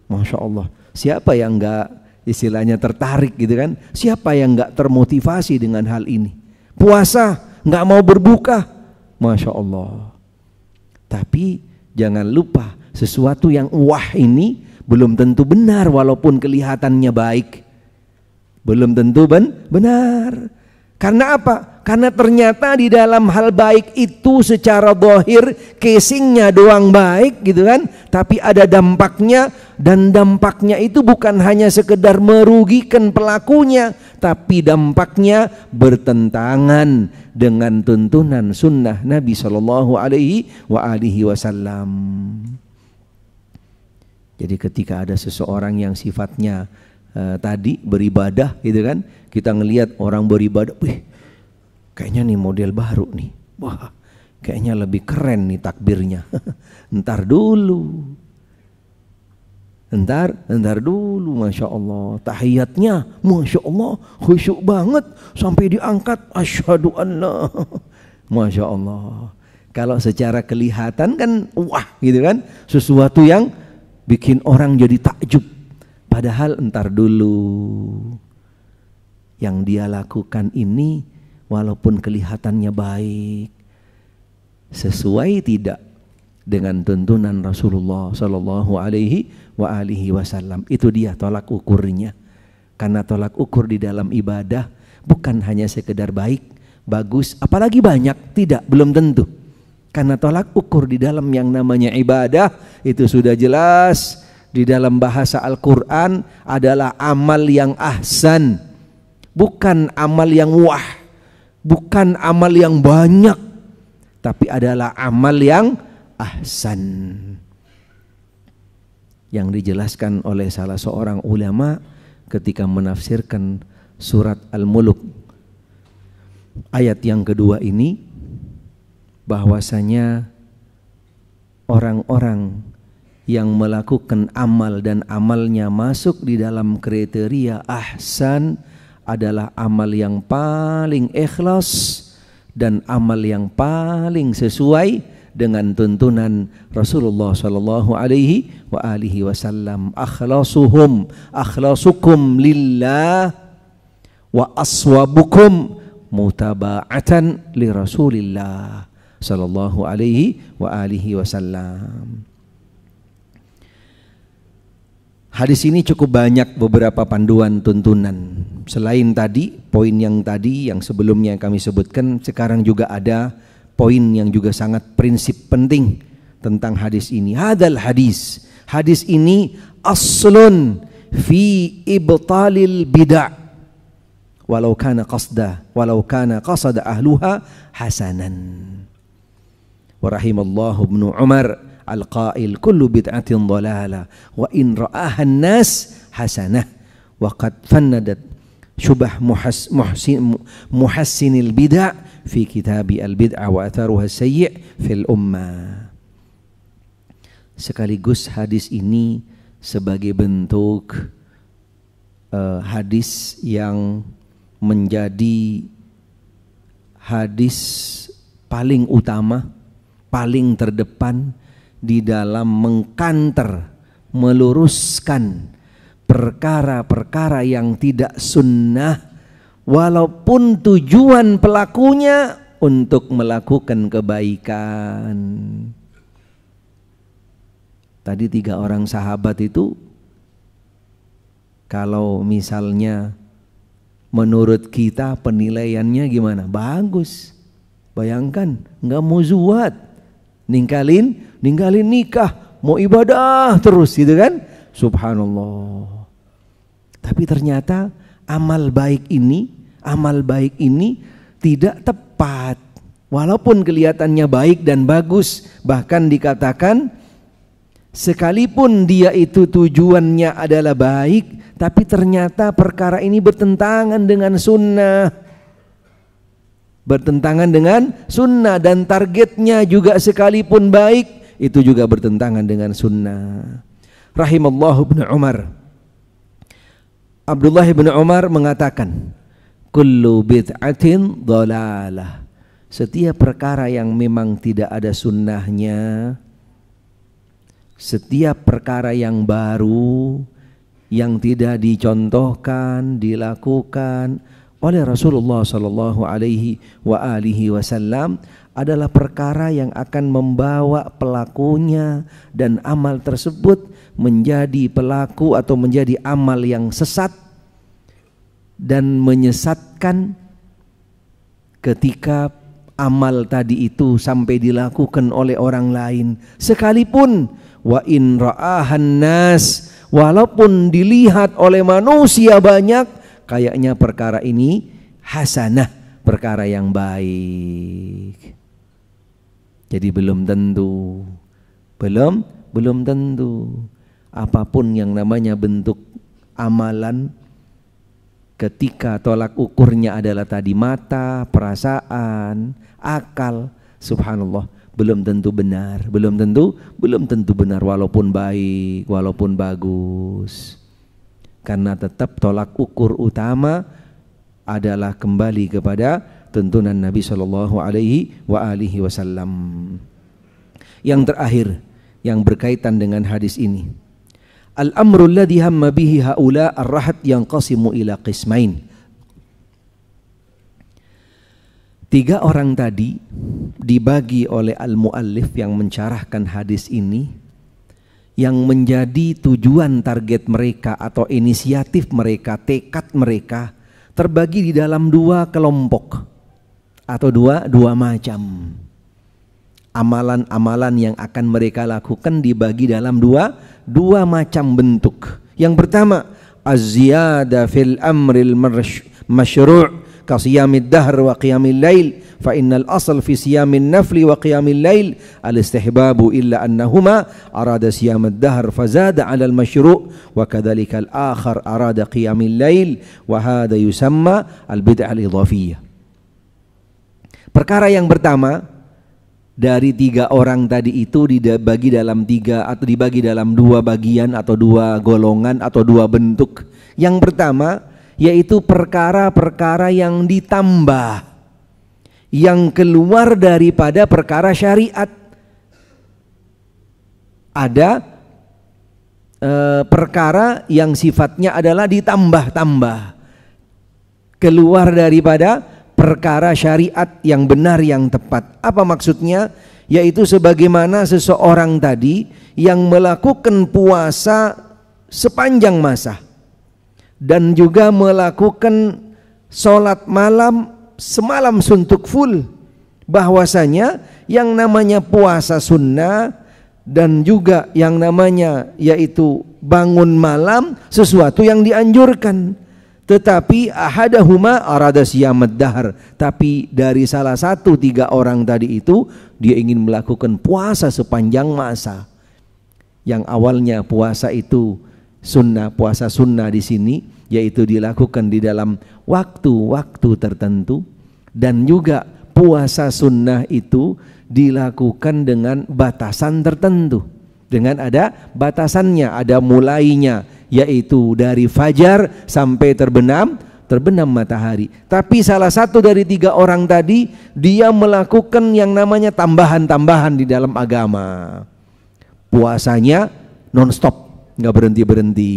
Speaker 1: Masya Allah, siapa yang enggak istilahnya tertarik gitu kan? Siapa yang enggak termotivasi dengan hal ini? Puasa, enggak mau berbuka. Masya Allah. Tapi jangan lupa sesuatu yang wah ini belum tentu benar walaupun kelihatannya baik. Belum tentu ben benar. Karena apa? Karena ternyata di dalam hal baik itu secara bohir casingnya doang baik gitu kan. Tapi ada dampaknya dan dampaknya itu bukan hanya sekedar merugikan pelakunya. Tapi dampaknya bertentangan dengan tuntunan sunnah Nabi Shallallahu Alaihi wa alihi Wasallam. Jadi ketika ada seseorang yang sifatnya uh, tadi beribadah gitu kan. Kita ngelihat orang beribadah, wih kayaknya nih model baru nih. Wah, kayaknya lebih keren nih takbirnya. *laughs* ntar dulu. Ntar, ntar dulu Masya Allah. Tahiyatnya Masya Allah khusyuk banget. Sampai diangkat Asyhadu Allah. *laughs* Masya Allah. Kalau secara kelihatan kan wah gitu kan. Sesuatu yang bikin orang jadi takjub. Padahal entar dulu. Yang dia lakukan ini walaupun kelihatannya baik sesuai tidak dengan tuntunan Rasulullah Shallallahu Alaihi wa alihi Wasallam itu dia tolak ukurnya karena tolak ukur di dalam ibadah bukan hanya sekedar baik bagus apalagi banyak tidak belum tentu karena tolak ukur di dalam yang namanya ibadah itu sudah jelas di dalam bahasa Al-Quran adalah amal yang ahsan bukan amal yang wah bukan amal yang banyak tapi adalah amal yang ahsan yang dijelaskan oleh salah seorang ulama ketika menafsirkan surat Al-Muluk ayat yang kedua ini bahwasanya orang-orang yang melakukan amal dan amalnya masuk di dalam kriteria ahsan adalah amal yang paling ikhlas dan amal yang paling sesuai dengan tuntunan Rasulullah sallallahu alaihi wa alihi wasallam akhlasuhum akhlasukum lillah wa aswabukum mutaba'atan li Rasulillah sallallahu alaihi wa alihi wasallam Hadis ini cukup banyak beberapa panduan tuntunan. Selain tadi, poin yang tadi yang sebelumnya yang kami sebutkan, sekarang juga ada poin yang juga sangat prinsip penting tentang hadis ini. Hadal hadis. Hadis ini aslun fi ibtalil bid'ah. Walau kana qasda, walau kana qasada ahluha hasanan. Warahimallahu ibnu Umar al-qail kullu bid'atin dhalalah wa in ra'aha nas hasanah wa qad fannadat syubah muhas, muhsin, muhassinil bid'ah fi kitab al-bid'ah wa atharuha fi al umma. sekaligus hadis ini sebagai bentuk uh, hadis yang menjadi hadis paling utama, paling terdepan di dalam mengkanter, meluruskan perkara-perkara yang tidak sunnah walaupun tujuan pelakunya untuk melakukan kebaikan. Tadi tiga orang sahabat itu kalau misalnya menurut kita penilaiannya gimana? Bagus. Bayangkan nggak mau zuat, ningkalin ninggalin nikah, mau ibadah terus gitu kan? Subhanallah. Tapi ternyata amal baik ini, amal baik ini tidak tepat. Walaupun kelihatannya baik dan bagus, bahkan dikatakan sekalipun dia itu tujuannya adalah baik, tapi ternyata perkara ini bertentangan dengan sunnah. Bertentangan dengan sunnah dan targetnya juga sekalipun baik, itu juga bertentangan dengan sunnah Rahimallah ibn Umar Abdullah ibn Umar mengatakan kullu bid'atin dolalah setiap perkara yang memang tidak ada sunnahnya setiap perkara yang baru yang tidak dicontohkan dilakukan oleh Rasulullah sallallahu alaihi wasallam adalah perkara yang akan membawa pelakunya dan amal tersebut menjadi pelaku atau menjadi amal yang sesat dan menyesatkan ketika amal tadi itu sampai dilakukan oleh orang lain sekalipun wa in ra'ahan nas walaupun dilihat oleh manusia banyak kayaknya perkara ini hasanah perkara yang baik jadi belum tentu. Belum, belum tentu. Apapun yang namanya bentuk amalan ketika tolak ukurnya adalah tadi mata, perasaan, akal, subhanallah, belum tentu benar, belum tentu, belum tentu benar walaupun baik, walaupun bagus. Karena tetap tolak ukur utama adalah kembali kepada tuntunan Nabi Shallallahu Alaihi wa alihi Wasallam. Yang terakhir yang berkaitan dengan hadis ini. Al-amru alladhi hamma bihi haula ar-rahat yang qasimu ila qismain. Tiga orang tadi dibagi oleh al-muallif yang mencarahkan hadis ini yang menjadi tujuan target mereka atau inisiatif mereka, tekad mereka terbagi di dalam dua kelompok atau dua dua macam amalan-amalan yang akan mereka lakukan dibagi dalam dua dua macam bentuk. Yang pertama, az fil amril masyru' ka siyamid dahr wa qiyamil lail fa innal asl fi siyamin nafli wa qiyamil lail al istihbabu illa annahuma arada siyamad dahr fazada ala al masyru' wa kadhalika al akhar arada qiyamil lail wa hadha yusamma al bid'ah al idafiyah Perkara yang pertama dari tiga orang tadi itu dibagi dalam tiga atau dibagi dalam dua bagian atau dua golongan atau dua bentuk. Yang pertama yaitu perkara-perkara yang ditambah yang keluar daripada perkara syariat. Ada e, perkara yang sifatnya adalah ditambah-tambah keluar daripada perkara syariat yang benar yang tepat. Apa maksudnya? Yaitu sebagaimana seseorang tadi yang melakukan puasa sepanjang masa dan juga melakukan sholat malam semalam suntuk full bahwasanya yang namanya puasa sunnah dan juga yang namanya yaitu bangun malam sesuatu yang dianjurkan tetapi ahadahuma arada siyamad dahar. Tapi dari salah satu tiga orang tadi itu, dia ingin melakukan puasa sepanjang masa. Yang awalnya puasa itu sunnah, puasa sunnah di sini, yaitu dilakukan di dalam waktu-waktu tertentu. Dan juga puasa sunnah itu dilakukan dengan batasan tertentu. Dengan ada batasannya, ada mulainya yaitu dari fajar sampai terbenam terbenam matahari. Tapi salah satu dari tiga orang tadi dia melakukan yang namanya tambahan-tambahan di dalam agama. Puasanya nonstop, nggak berhenti berhenti.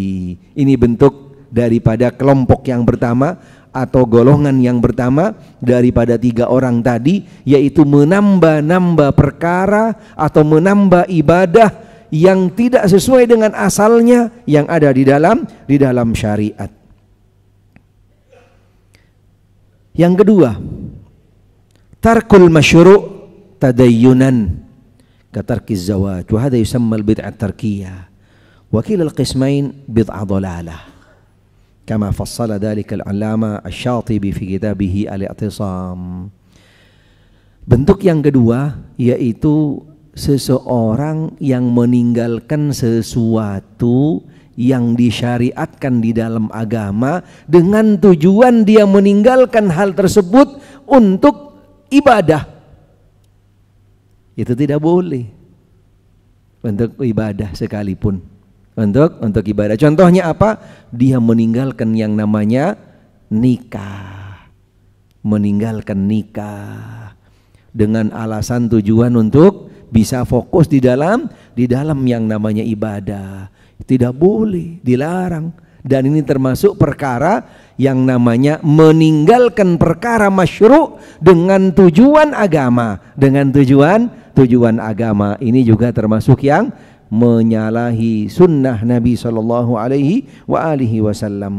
Speaker 1: Ini bentuk daripada kelompok yang pertama atau golongan yang pertama daripada tiga orang tadi yaitu menambah-nambah perkara atau menambah ibadah yang tidak sesuai dengan asalnya yang ada di dalam di dalam syariat. Yang kedua, tarkul masyru' tadayyunan katarkiz zawaj wa hadha yusamma al-bid'ah tarkiyah wa kila al-qismain bid'ah dalalah al فصل ذلك العلامة fi في al الاعتصام bentuk yang kedua yaitu seseorang yang meninggalkan sesuatu yang disyariatkan di dalam agama dengan tujuan dia meninggalkan hal tersebut untuk ibadah. Itu tidak boleh untuk ibadah sekalipun. Untuk untuk ibadah. Contohnya apa? Dia meninggalkan yang namanya nikah. Meninggalkan nikah dengan alasan tujuan untuk bisa fokus di dalam di dalam yang namanya ibadah. Tidak boleh, dilarang. Dan ini termasuk perkara yang namanya meninggalkan perkara masyru dengan tujuan agama, dengan tujuan tujuan agama. Ini juga termasuk yang menyalahi sunnah Nabi Shallallahu Alaihi wa alihi Wasallam.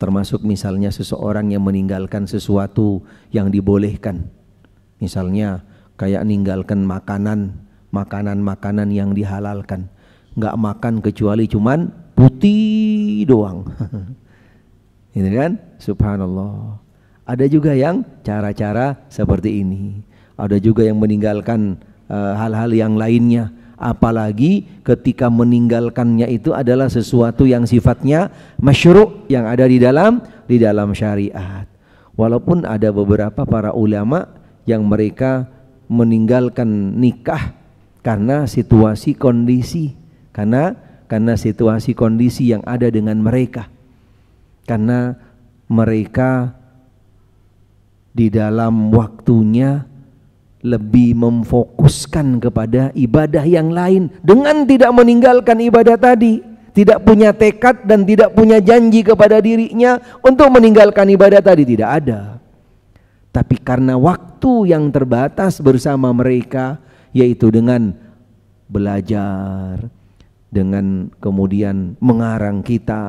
Speaker 1: Termasuk misalnya seseorang yang meninggalkan sesuatu yang dibolehkan, misalnya kayak ninggalkan makanan makanan-makanan yang dihalalkan nggak makan kecuali cuman putih doang *laughs* ini gitu kan subhanallah ada juga yang cara-cara seperti ini ada juga yang meninggalkan eh, hal-hal uh, yang lainnya apalagi ketika meninggalkannya itu adalah sesuatu yang sifatnya masyru' yang ada di dalam di dalam syariat walaupun ada beberapa para ulama yang mereka meninggalkan nikah karena situasi kondisi karena karena situasi kondisi yang ada dengan mereka karena mereka di dalam waktunya lebih memfokuskan kepada ibadah yang lain dengan tidak meninggalkan ibadah tadi tidak punya tekad dan tidak punya janji kepada dirinya untuk meninggalkan ibadah tadi tidak ada tapi karena waktu waktu yang terbatas bersama mereka yaitu dengan belajar dengan kemudian mengarang kita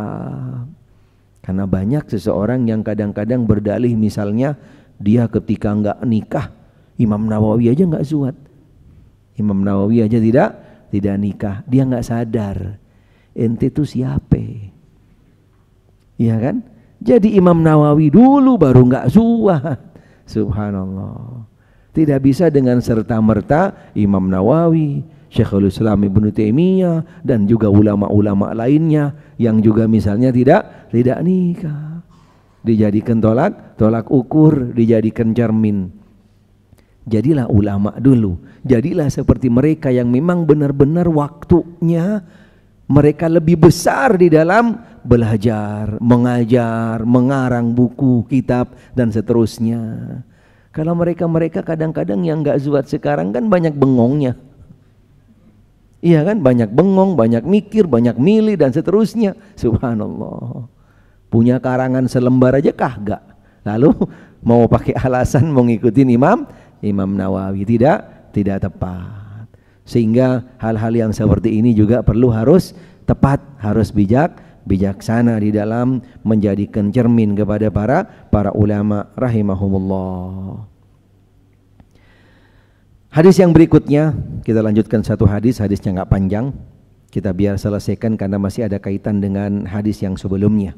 Speaker 1: karena banyak seseorang yang kadang-kadang berdalih misalnya dia ketika nggak nikah Imam Nawawi aja nggak suat Imam Nawawi aja tidak tidak nikah dia nggak sadar ente itu siapa ya kan jadi Imam Nawawi dulu baru nggak suat Subhanallah. Tidak bisa dengan serta-merta Imam Nawawi, Syekhul Islam Ibnu Taimiyah dan juga ulama-ulama lainnya yang juga misalnya tidak tidak nikah. Dijadikan tolak, tolak ukur, dijadikan cermin. Jadilah ulama dulu. Jadilah seperti mereka yang memang benar-benar waktunya mereka lebih besar di dalam belajar, mengajar, mengarang buku, kitab dan seterusnya. Kalau mereka-mereka kadang-kadang yang gak zuat sekarang kan banyak bengongnya. Iya kan banyak bengong, banyak mikir, banyak milih dan seterusnya. Subhanallah. Punya karangan selembar aja kah? Gak. Lalu mau pakai alasan mau ngikutin Imam Imam Nawawi tidak tidak tepat. Sehingga hal-hal yang seperti ini juga perlu harus tepat, harus bijak, bijaksana di dalam menjadikan cermin kepada para para ulama rahimahumullah. Hadis yang berikutnya kita lanjutkan satu hadis, hadisnya nggak panjang. Kita biar selesaikan karena masih ada kaitan dengan hadis yang sebelumnya.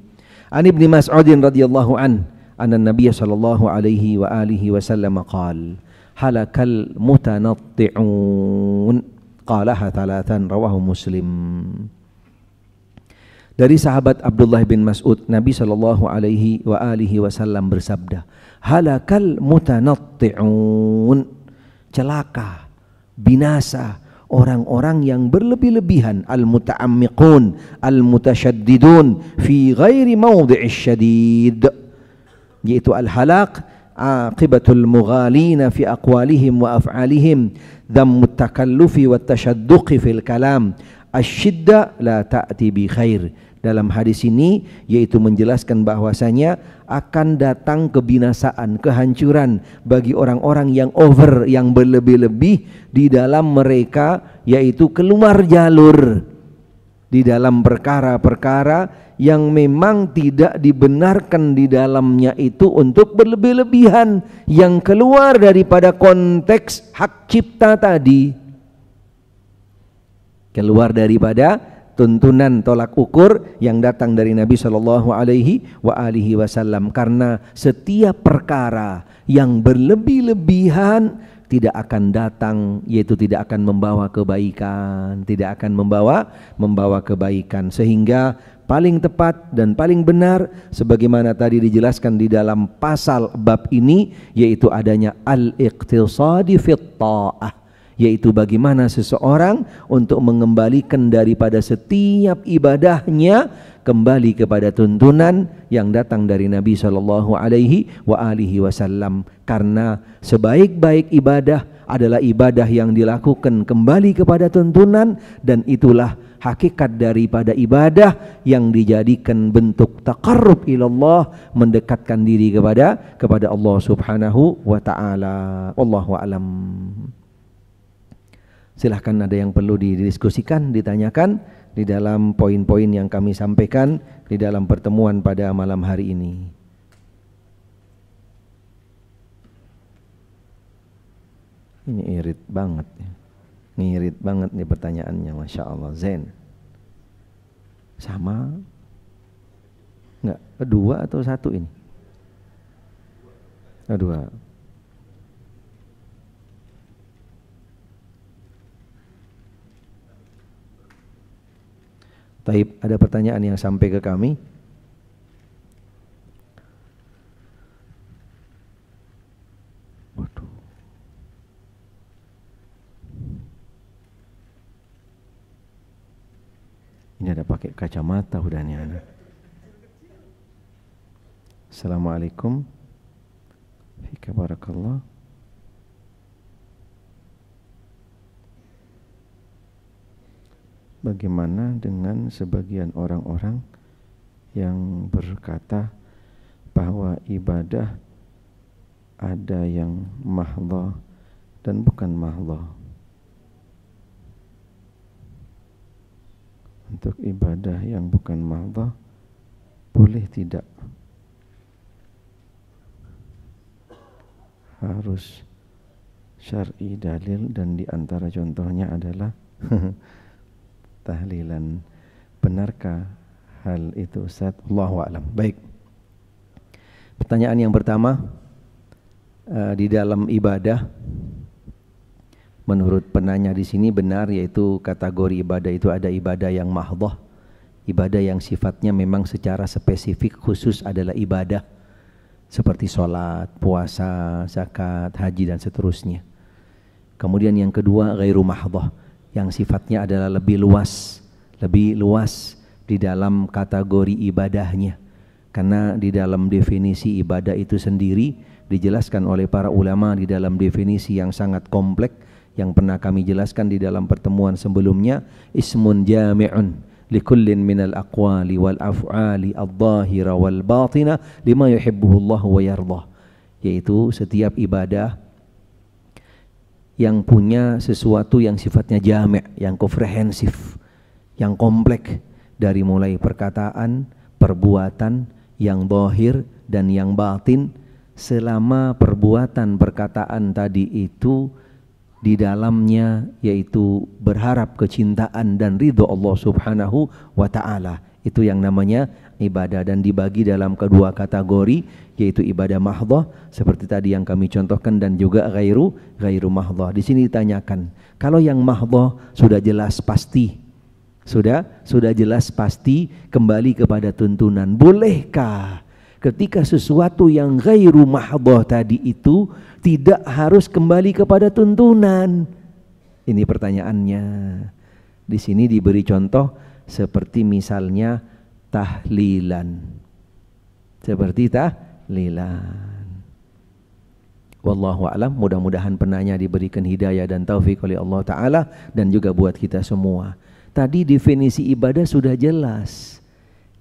Speaker 1: An Mas'udin radhiyallahu an, anna nabiyya sallallahu alaihi wa alihi wasallam qala halakal mutanatti'un qalaha talatan rawahu muslim dari sahabat Abdullah bin Mas'ud Nabi sallallahu alaihi wa alihi wasallam bersabda halakal mutanatti'un celaka binasa orang-orang yang berlebih-lebihan al-muta'ammiqun al-mutasyaddidun fi ghairi mawdi'is syadid yaitu al-halak عاقبة المغالين في أقوالهم وأفعالهم ذم التكلف والتشدق في الكلام الشدة لا تأتي بخير dalam hadis ini yaitu menjelaskan bahwasanya akan datang kebinasaan, kehancuran bagi orang-orang yang over, yang berlebih-lebih di dalam mereka yaitu keluar jalur di dalam perkara-perkara yang memang tidak dibenarkan di dalamnya itu untuk berlebih-lebihan yang keluar daripada konteks hak cipta tadi keluar daripada tuntunan tolak ukur yang datang dari Nabi Shallallahu Alaihi wa Wasallam karena setiap perkara yang berlebih-lebihan tidak akan datang yaitu tidak akan membawa kebaikan tidak akan membawa membawa kebaikan sehingga paling tepat dan paling benar sebagaimana tadi dijelaskan di dalam pasal bab ini yaitu adanya al-iqtisadi fit ta'ah yaitu bagaimana seseorang untuk mengembalikan daripada setiap ibadahnya kembali kepada tuntunan yang datang dari Nabi Shallallahu Alaihi wa alihi Wasallam karena sebaik-baik ibadah adalah ibadah yang dilakukan kembali kepada tuntunan dan itulah hakikat daripada ibadah yang dijadikan bentuk taqarrub ilallah mendekatkan diri kepada kepada Allah Subhanahu wa taala. Wallahu alam. Silahkan ada yang perlu didiskusikan, ditanyakan di dalam poin-poin yang kami sampaikan di dalam pertemuan pada malam hari ini. Ini irit banget Ngirit banget nih pertanyaannya Masya Allah Zen sama? Enggak, dua atau satu ini? kedua dua. Taib, ada pertanyaan yang sampai ke kami? Ini ada pakai kacamata udahnya. Ada. Assalamualaikum. Fika barakallah. Bagaimana dengan sebagian orang-orang yang berkata bahwa ibadah ada yang mahdoh dan bukan mahdoh? Untuk ibadah yang bukan mahdoh boleh tidak harus syar'i dalil dan diantara contohnya adalah *laughs* tahlilan benarkah hal itu Ustaz Allahu alam baik pertanyaan yang pertama uh, di dalam ibadah menurut penanya di sini benar yaitu kategori ibadah itu ada ibadah yang mahdoh ibadah yang sifatnya memang secara spesifik khusus adalah ibadah seperti sholat, puasa, zakat, haji dan seterusnya. Kemudian yang kedua ghairu mahdoh yang sifatnya adalah lebih luas, lebih luas di dalam kategori ibadahnya. Karena di dalam definisi ibadah itu sendiri dijelaskan oleh para ulama di dalam definisi yang sangat kompleks yang pernah kami jelaskan di dalam pertemuan sebelumnya ismun jami'un likullin minal aqwali wal af'ali adh-dhahira wal batina lima yuhibbuhu Allah wa yardah yaitu setiap ibadah yang punya sesuatu yang sifatnya jami' yang komprehensif yang kompleks dari mulai perkataan perbuatan yang dohir dan yang batin selama perbuatan perkataan tadi itu di dalamnya yaitu berharap kecintaan dan ridho Allah Subhanahu wa taala. Itu yang namanya ibadah dan dibagi dalam kedua kategori yaitu ibadah mahdhah seperti tadi yang kami contohkan dan juga ghairu ghairu mahdhah. Di sini ditanyakan, kalau yang mahdhah sudah jelas pasti sudah sudah jelas pasti kembali kepada tuntunan. Bolehkah ketika sesuatu yang ghairu mahdoh tadi itu tidak harus kembali kepada tuntunan? Ini pertanyaannya. Di sini diberi contoh seperti misalnya tahlilan. Seperti tahlilan. Wallahu alam, mudah-mudahan penanya diberikan hidayah dan taufik oleh Allah taala dan juga buat kita semua. Tadi definisi ibadah sudah jelas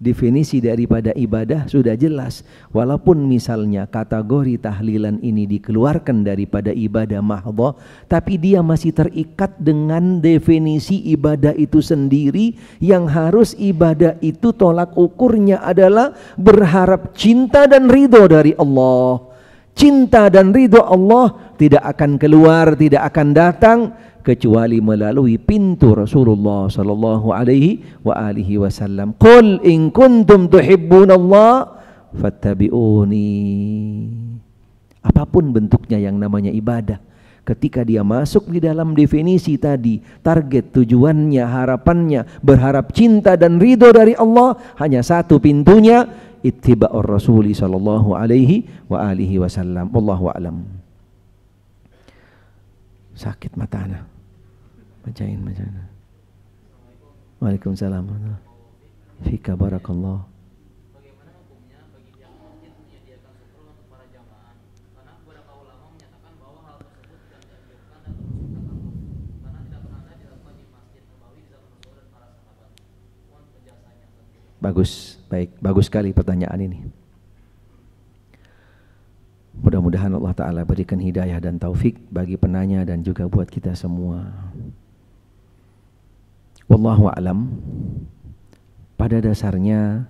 Speaker 1: definisi daripada ibadah sudah jelas. Walaupun misalnya kategori tahlilan ini dikeluarkan daripada ibadah mahdoh, tapi dia masih terikat dengan definisi ibadah itu sendiri yang harus ibadah itu tolak ukurnya adalah berharap cinta dan ridho dari Allah. Cinta dan ridho Allah tidak akan keluar, tidak akan datang kecuali melalui pintu Rasulullah sallallahu alaihi wa alihi wasallam. Qul in kuntum Allah" fattabi'uni. Apapun bentuknya yang namanya ibadah, ketika dia masuk di dalam definisi tadi, target tujuannya, harapannya, berharap cinta dan ridho dari Allah, hanya satu pintunya, ittiba'ur rasuli sallallahu alaihi wa alihi wasallam. Wallahu a'lam. Sakit mata anak bacain bacain Waalaikumsalam Fika barakallah Bagus, baik, bagus sekali pertanyaan ini. Mudah-mudahan Allah Ta'ala berikan hidayah dan taufik bagi penanya dan juga buat kita semua. Wallahu alam. Pada dasarnya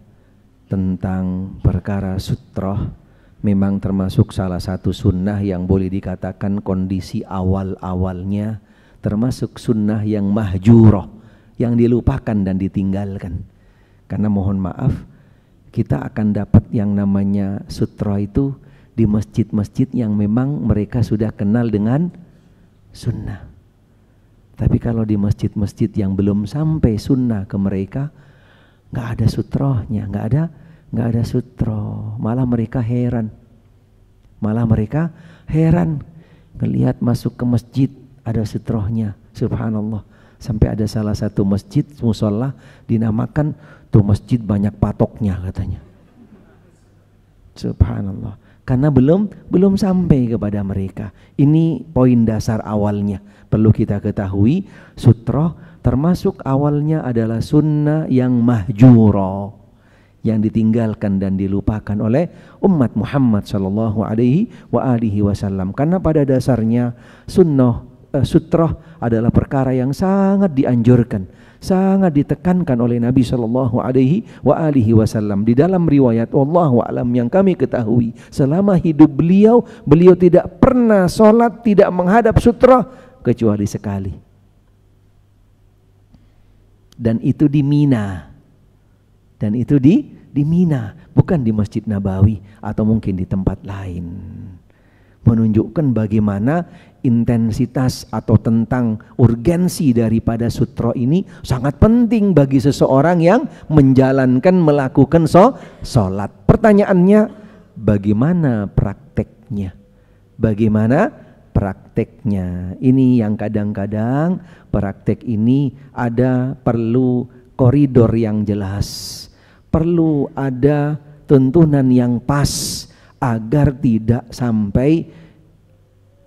Speaker 1: tentang perkara sutroh memang termasuk salah satu sunnah yang boleh dikatakan kondisi awal-awalnya termasuk sunnah yang mahjuroh yang dilupakan dan ditinggalkan karena mohon maaf kita akan dapat yang namanya sutra itu di masjid-masjid yang memang mereka sudah kenal dengan sunnah tapi kalau di masjid-masjid yang belum sampai sunnah ke mereka, nggak ada sutrohnya, nggak ada nggak ada sutro. Malah mereka heran, malah mereka heran ngelihat masuk ke masjid ada sutrohnya. Subhanallah. Sampai ada salah satu masjid musola dinamakan tuh masjid banyak patoknya katanya. Subhanallah karena belum belum sampai kepada mereka. Ini poin dasar awalnya perlu kita ketahui. sutro termasuk awalnya adalah sunnah yang mahjuro yang ditinggalkan dan dilupakan oleh umat Muhammad Shallallahu Alaihi wa Wasallam karena pada dasarnya sunnah uh, sutroh adalah perkara yang sangat dianjurkan sangat ditekankan oleh Nabi Shallallahu Alaihi wa alihi Wasallam di dalam riwayat Allah alam yang kami ketahui selama hidup beliau beliau tidak pernah sholat tidak menghadap sutra kecuali sekali dan itu di Mina dan itu di di Mina bukan di Masjid Nabawi atau mungkin di tempat lain menunjukkan bagaimana intensitas atau tentang urgensi daripada sutra ini sangat penting bagi seseorang yang menjalankan melakukan so solat. Pertanyaannya, bagaimana prakteknya? Bagaimana prakteknya? Ini yang kadang-kadang praktek ini ada perlu koridor yang jelas, perlu ada tuntunan yang pas agar tidak sampai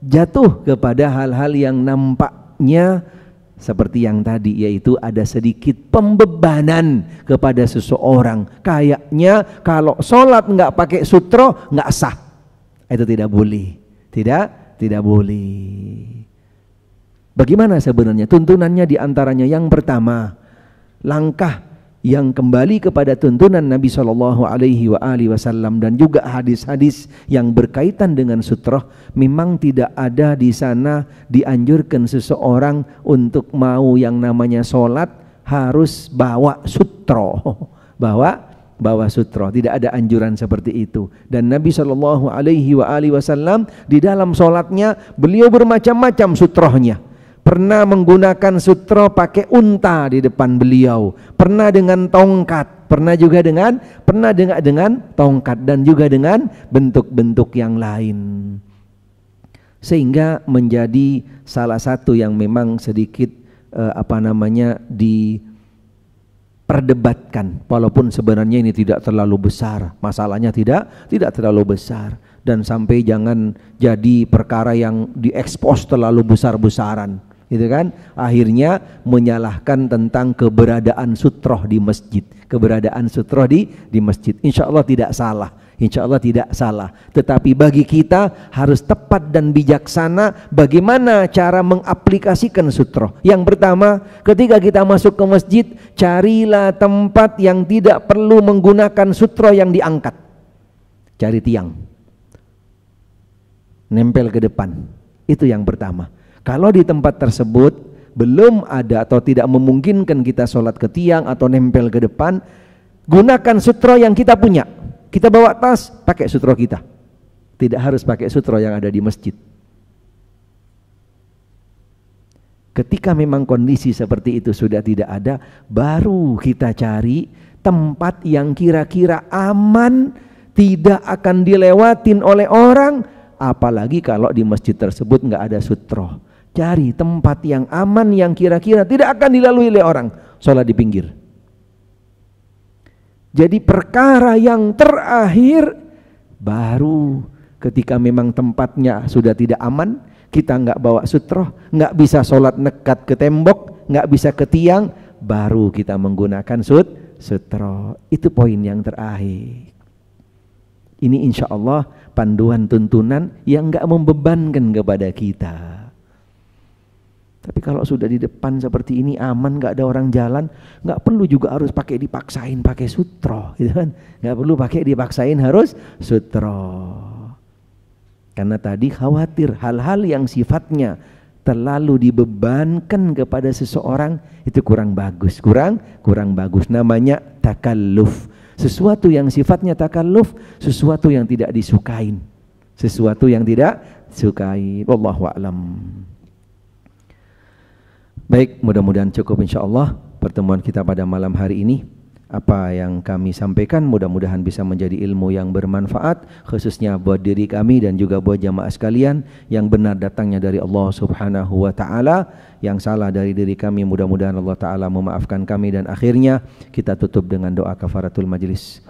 Speaker 1: jatuh kepada hal-hal yang nampaknya seperti yang tadi yaitu ada sedikit pembebanan kepada seseorang kayaknya kalau sholat nggak pakai sutro nggak sah itu tidak boleh tidak tidak boleh bagaimana sebenarnya tuntunannya diantaranya yang pertama langkah yang kembali kepada tuntunan Nabi Shallallahu Alaihi Wasallam dan juga hadis-hadis yang berkaitan dengan sutroh memang tidak ada di sana dianjurkan seseorang untuk mau yang namanya sholat harus bawa sutroh *laughs* bawa bawa sutroh tidak ada anjuran seperti itu dan Nabi Shallallahu Alaihi Wasallam di dalam sholatnya beliau bermacam-macam sutrohnya pernah menggunakan sutra pakai unta di depan beliau, pernah dengan tongkat, pernah juga dengan pernah dengan dengan tongkat dan juga dengan bentuk-bentuk yang lain. Sehingga menjadi salah satu yang memang sedikit eh, apa namanya di perdebatkan walaupun sebenarnya ini tidak terlalu besar masalahnya tidak tidak terlalu besar dan sampai jangan jadi perkara yang diekspos terlalu besar-besaran gitu kan akhirnya menyalahkan tentang keberadaan sutroh di masjid keberadaan sutroh di di masjid insya Allah tidak salah insya Allah tidak salah tetapi bagi kita harus tepat dan bijaksana bagaimana cara mengaplikasikan sutroh yang pertama ketika kita masuk ke masjid carilah tempat yang tidak perlu menggunakan sutroh yang diangkat cari tiang nempel ke depan itu yang pertama kalau di tempat tersebut belum ada atau tidak memungkinkan kita sholat ke tiang atau nempel ke depan, gunakan sutro yang kita punya. Kita bawa tas, pakai sutro kita. Tidak harus pakai sutro yang ada di masjid. Ketika memang kondisi seperti itu sudah tidak ada, baru kita cari tempat yang kira-kira aman, tidak akan dilewatin oleh orang, apalagi kalau di masjid tersebut nggak ada sutro Cari tempat yang aman yang kira-kira tidak akan dilalui oleh orang. Sholat di pinggir. Jadi perkara yang terakhir baru ketika memang tempatnya sudah tidak aman, kita nggak bawa sutroh, nggak bisa sholat nekat ke tembok, nggak bisa ke tiang, baru kita menggunakan sut sutro Itu poin yang terakhir. Ini insya Allah panduan tuntunan yang nggak membebankan kepada kita. Tapi kalau sudah di depan seperti ini aman, nggak ada orang jalan, nggak perlu juga harus pakai dipaksain pakai sutro, gitu kan? Nggak perlu pakai dipaksain harus sutro. Karena tadi khawatir hal-hal yang sifatnya terlalu dibebankan kepada seseorang itu kurang bagus, kurang kurang bagus. Namanya takalluf. Sesuatu yang sifatnya takalluf, sesuatu yang tidak disukain. Sesuatu yang tidak sukain. Wallahu a'lam. Baik, mudah-mudahan cukup insya Allah pertemuan kita pada malam hari ini. Apa yang kami sampaikan mudah-mudahan bisa menjadi ilmu yang bermanfaat khususnya buat diri kami dan juga buat jamaah sekalian yang benar datangnya dari Allah Subhanahu wa taala, yang salah dari diri kami mudah-mudahan Allah taala memaafkan kami dan akhirnya kita tutup dengan doa kafaratul majlis.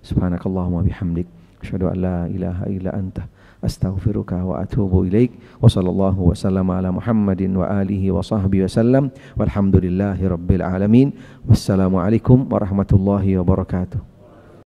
Speaker 1: Subhanakallahumma bihamdik, asyhadu an la ilaha illa anta أستغفرك وأتوب إليك وصلى الله وسلم على محمد وآله وصحبه وسلم والحمد لله رب العالمين والسلام عليكم ورحمة الله وبركاته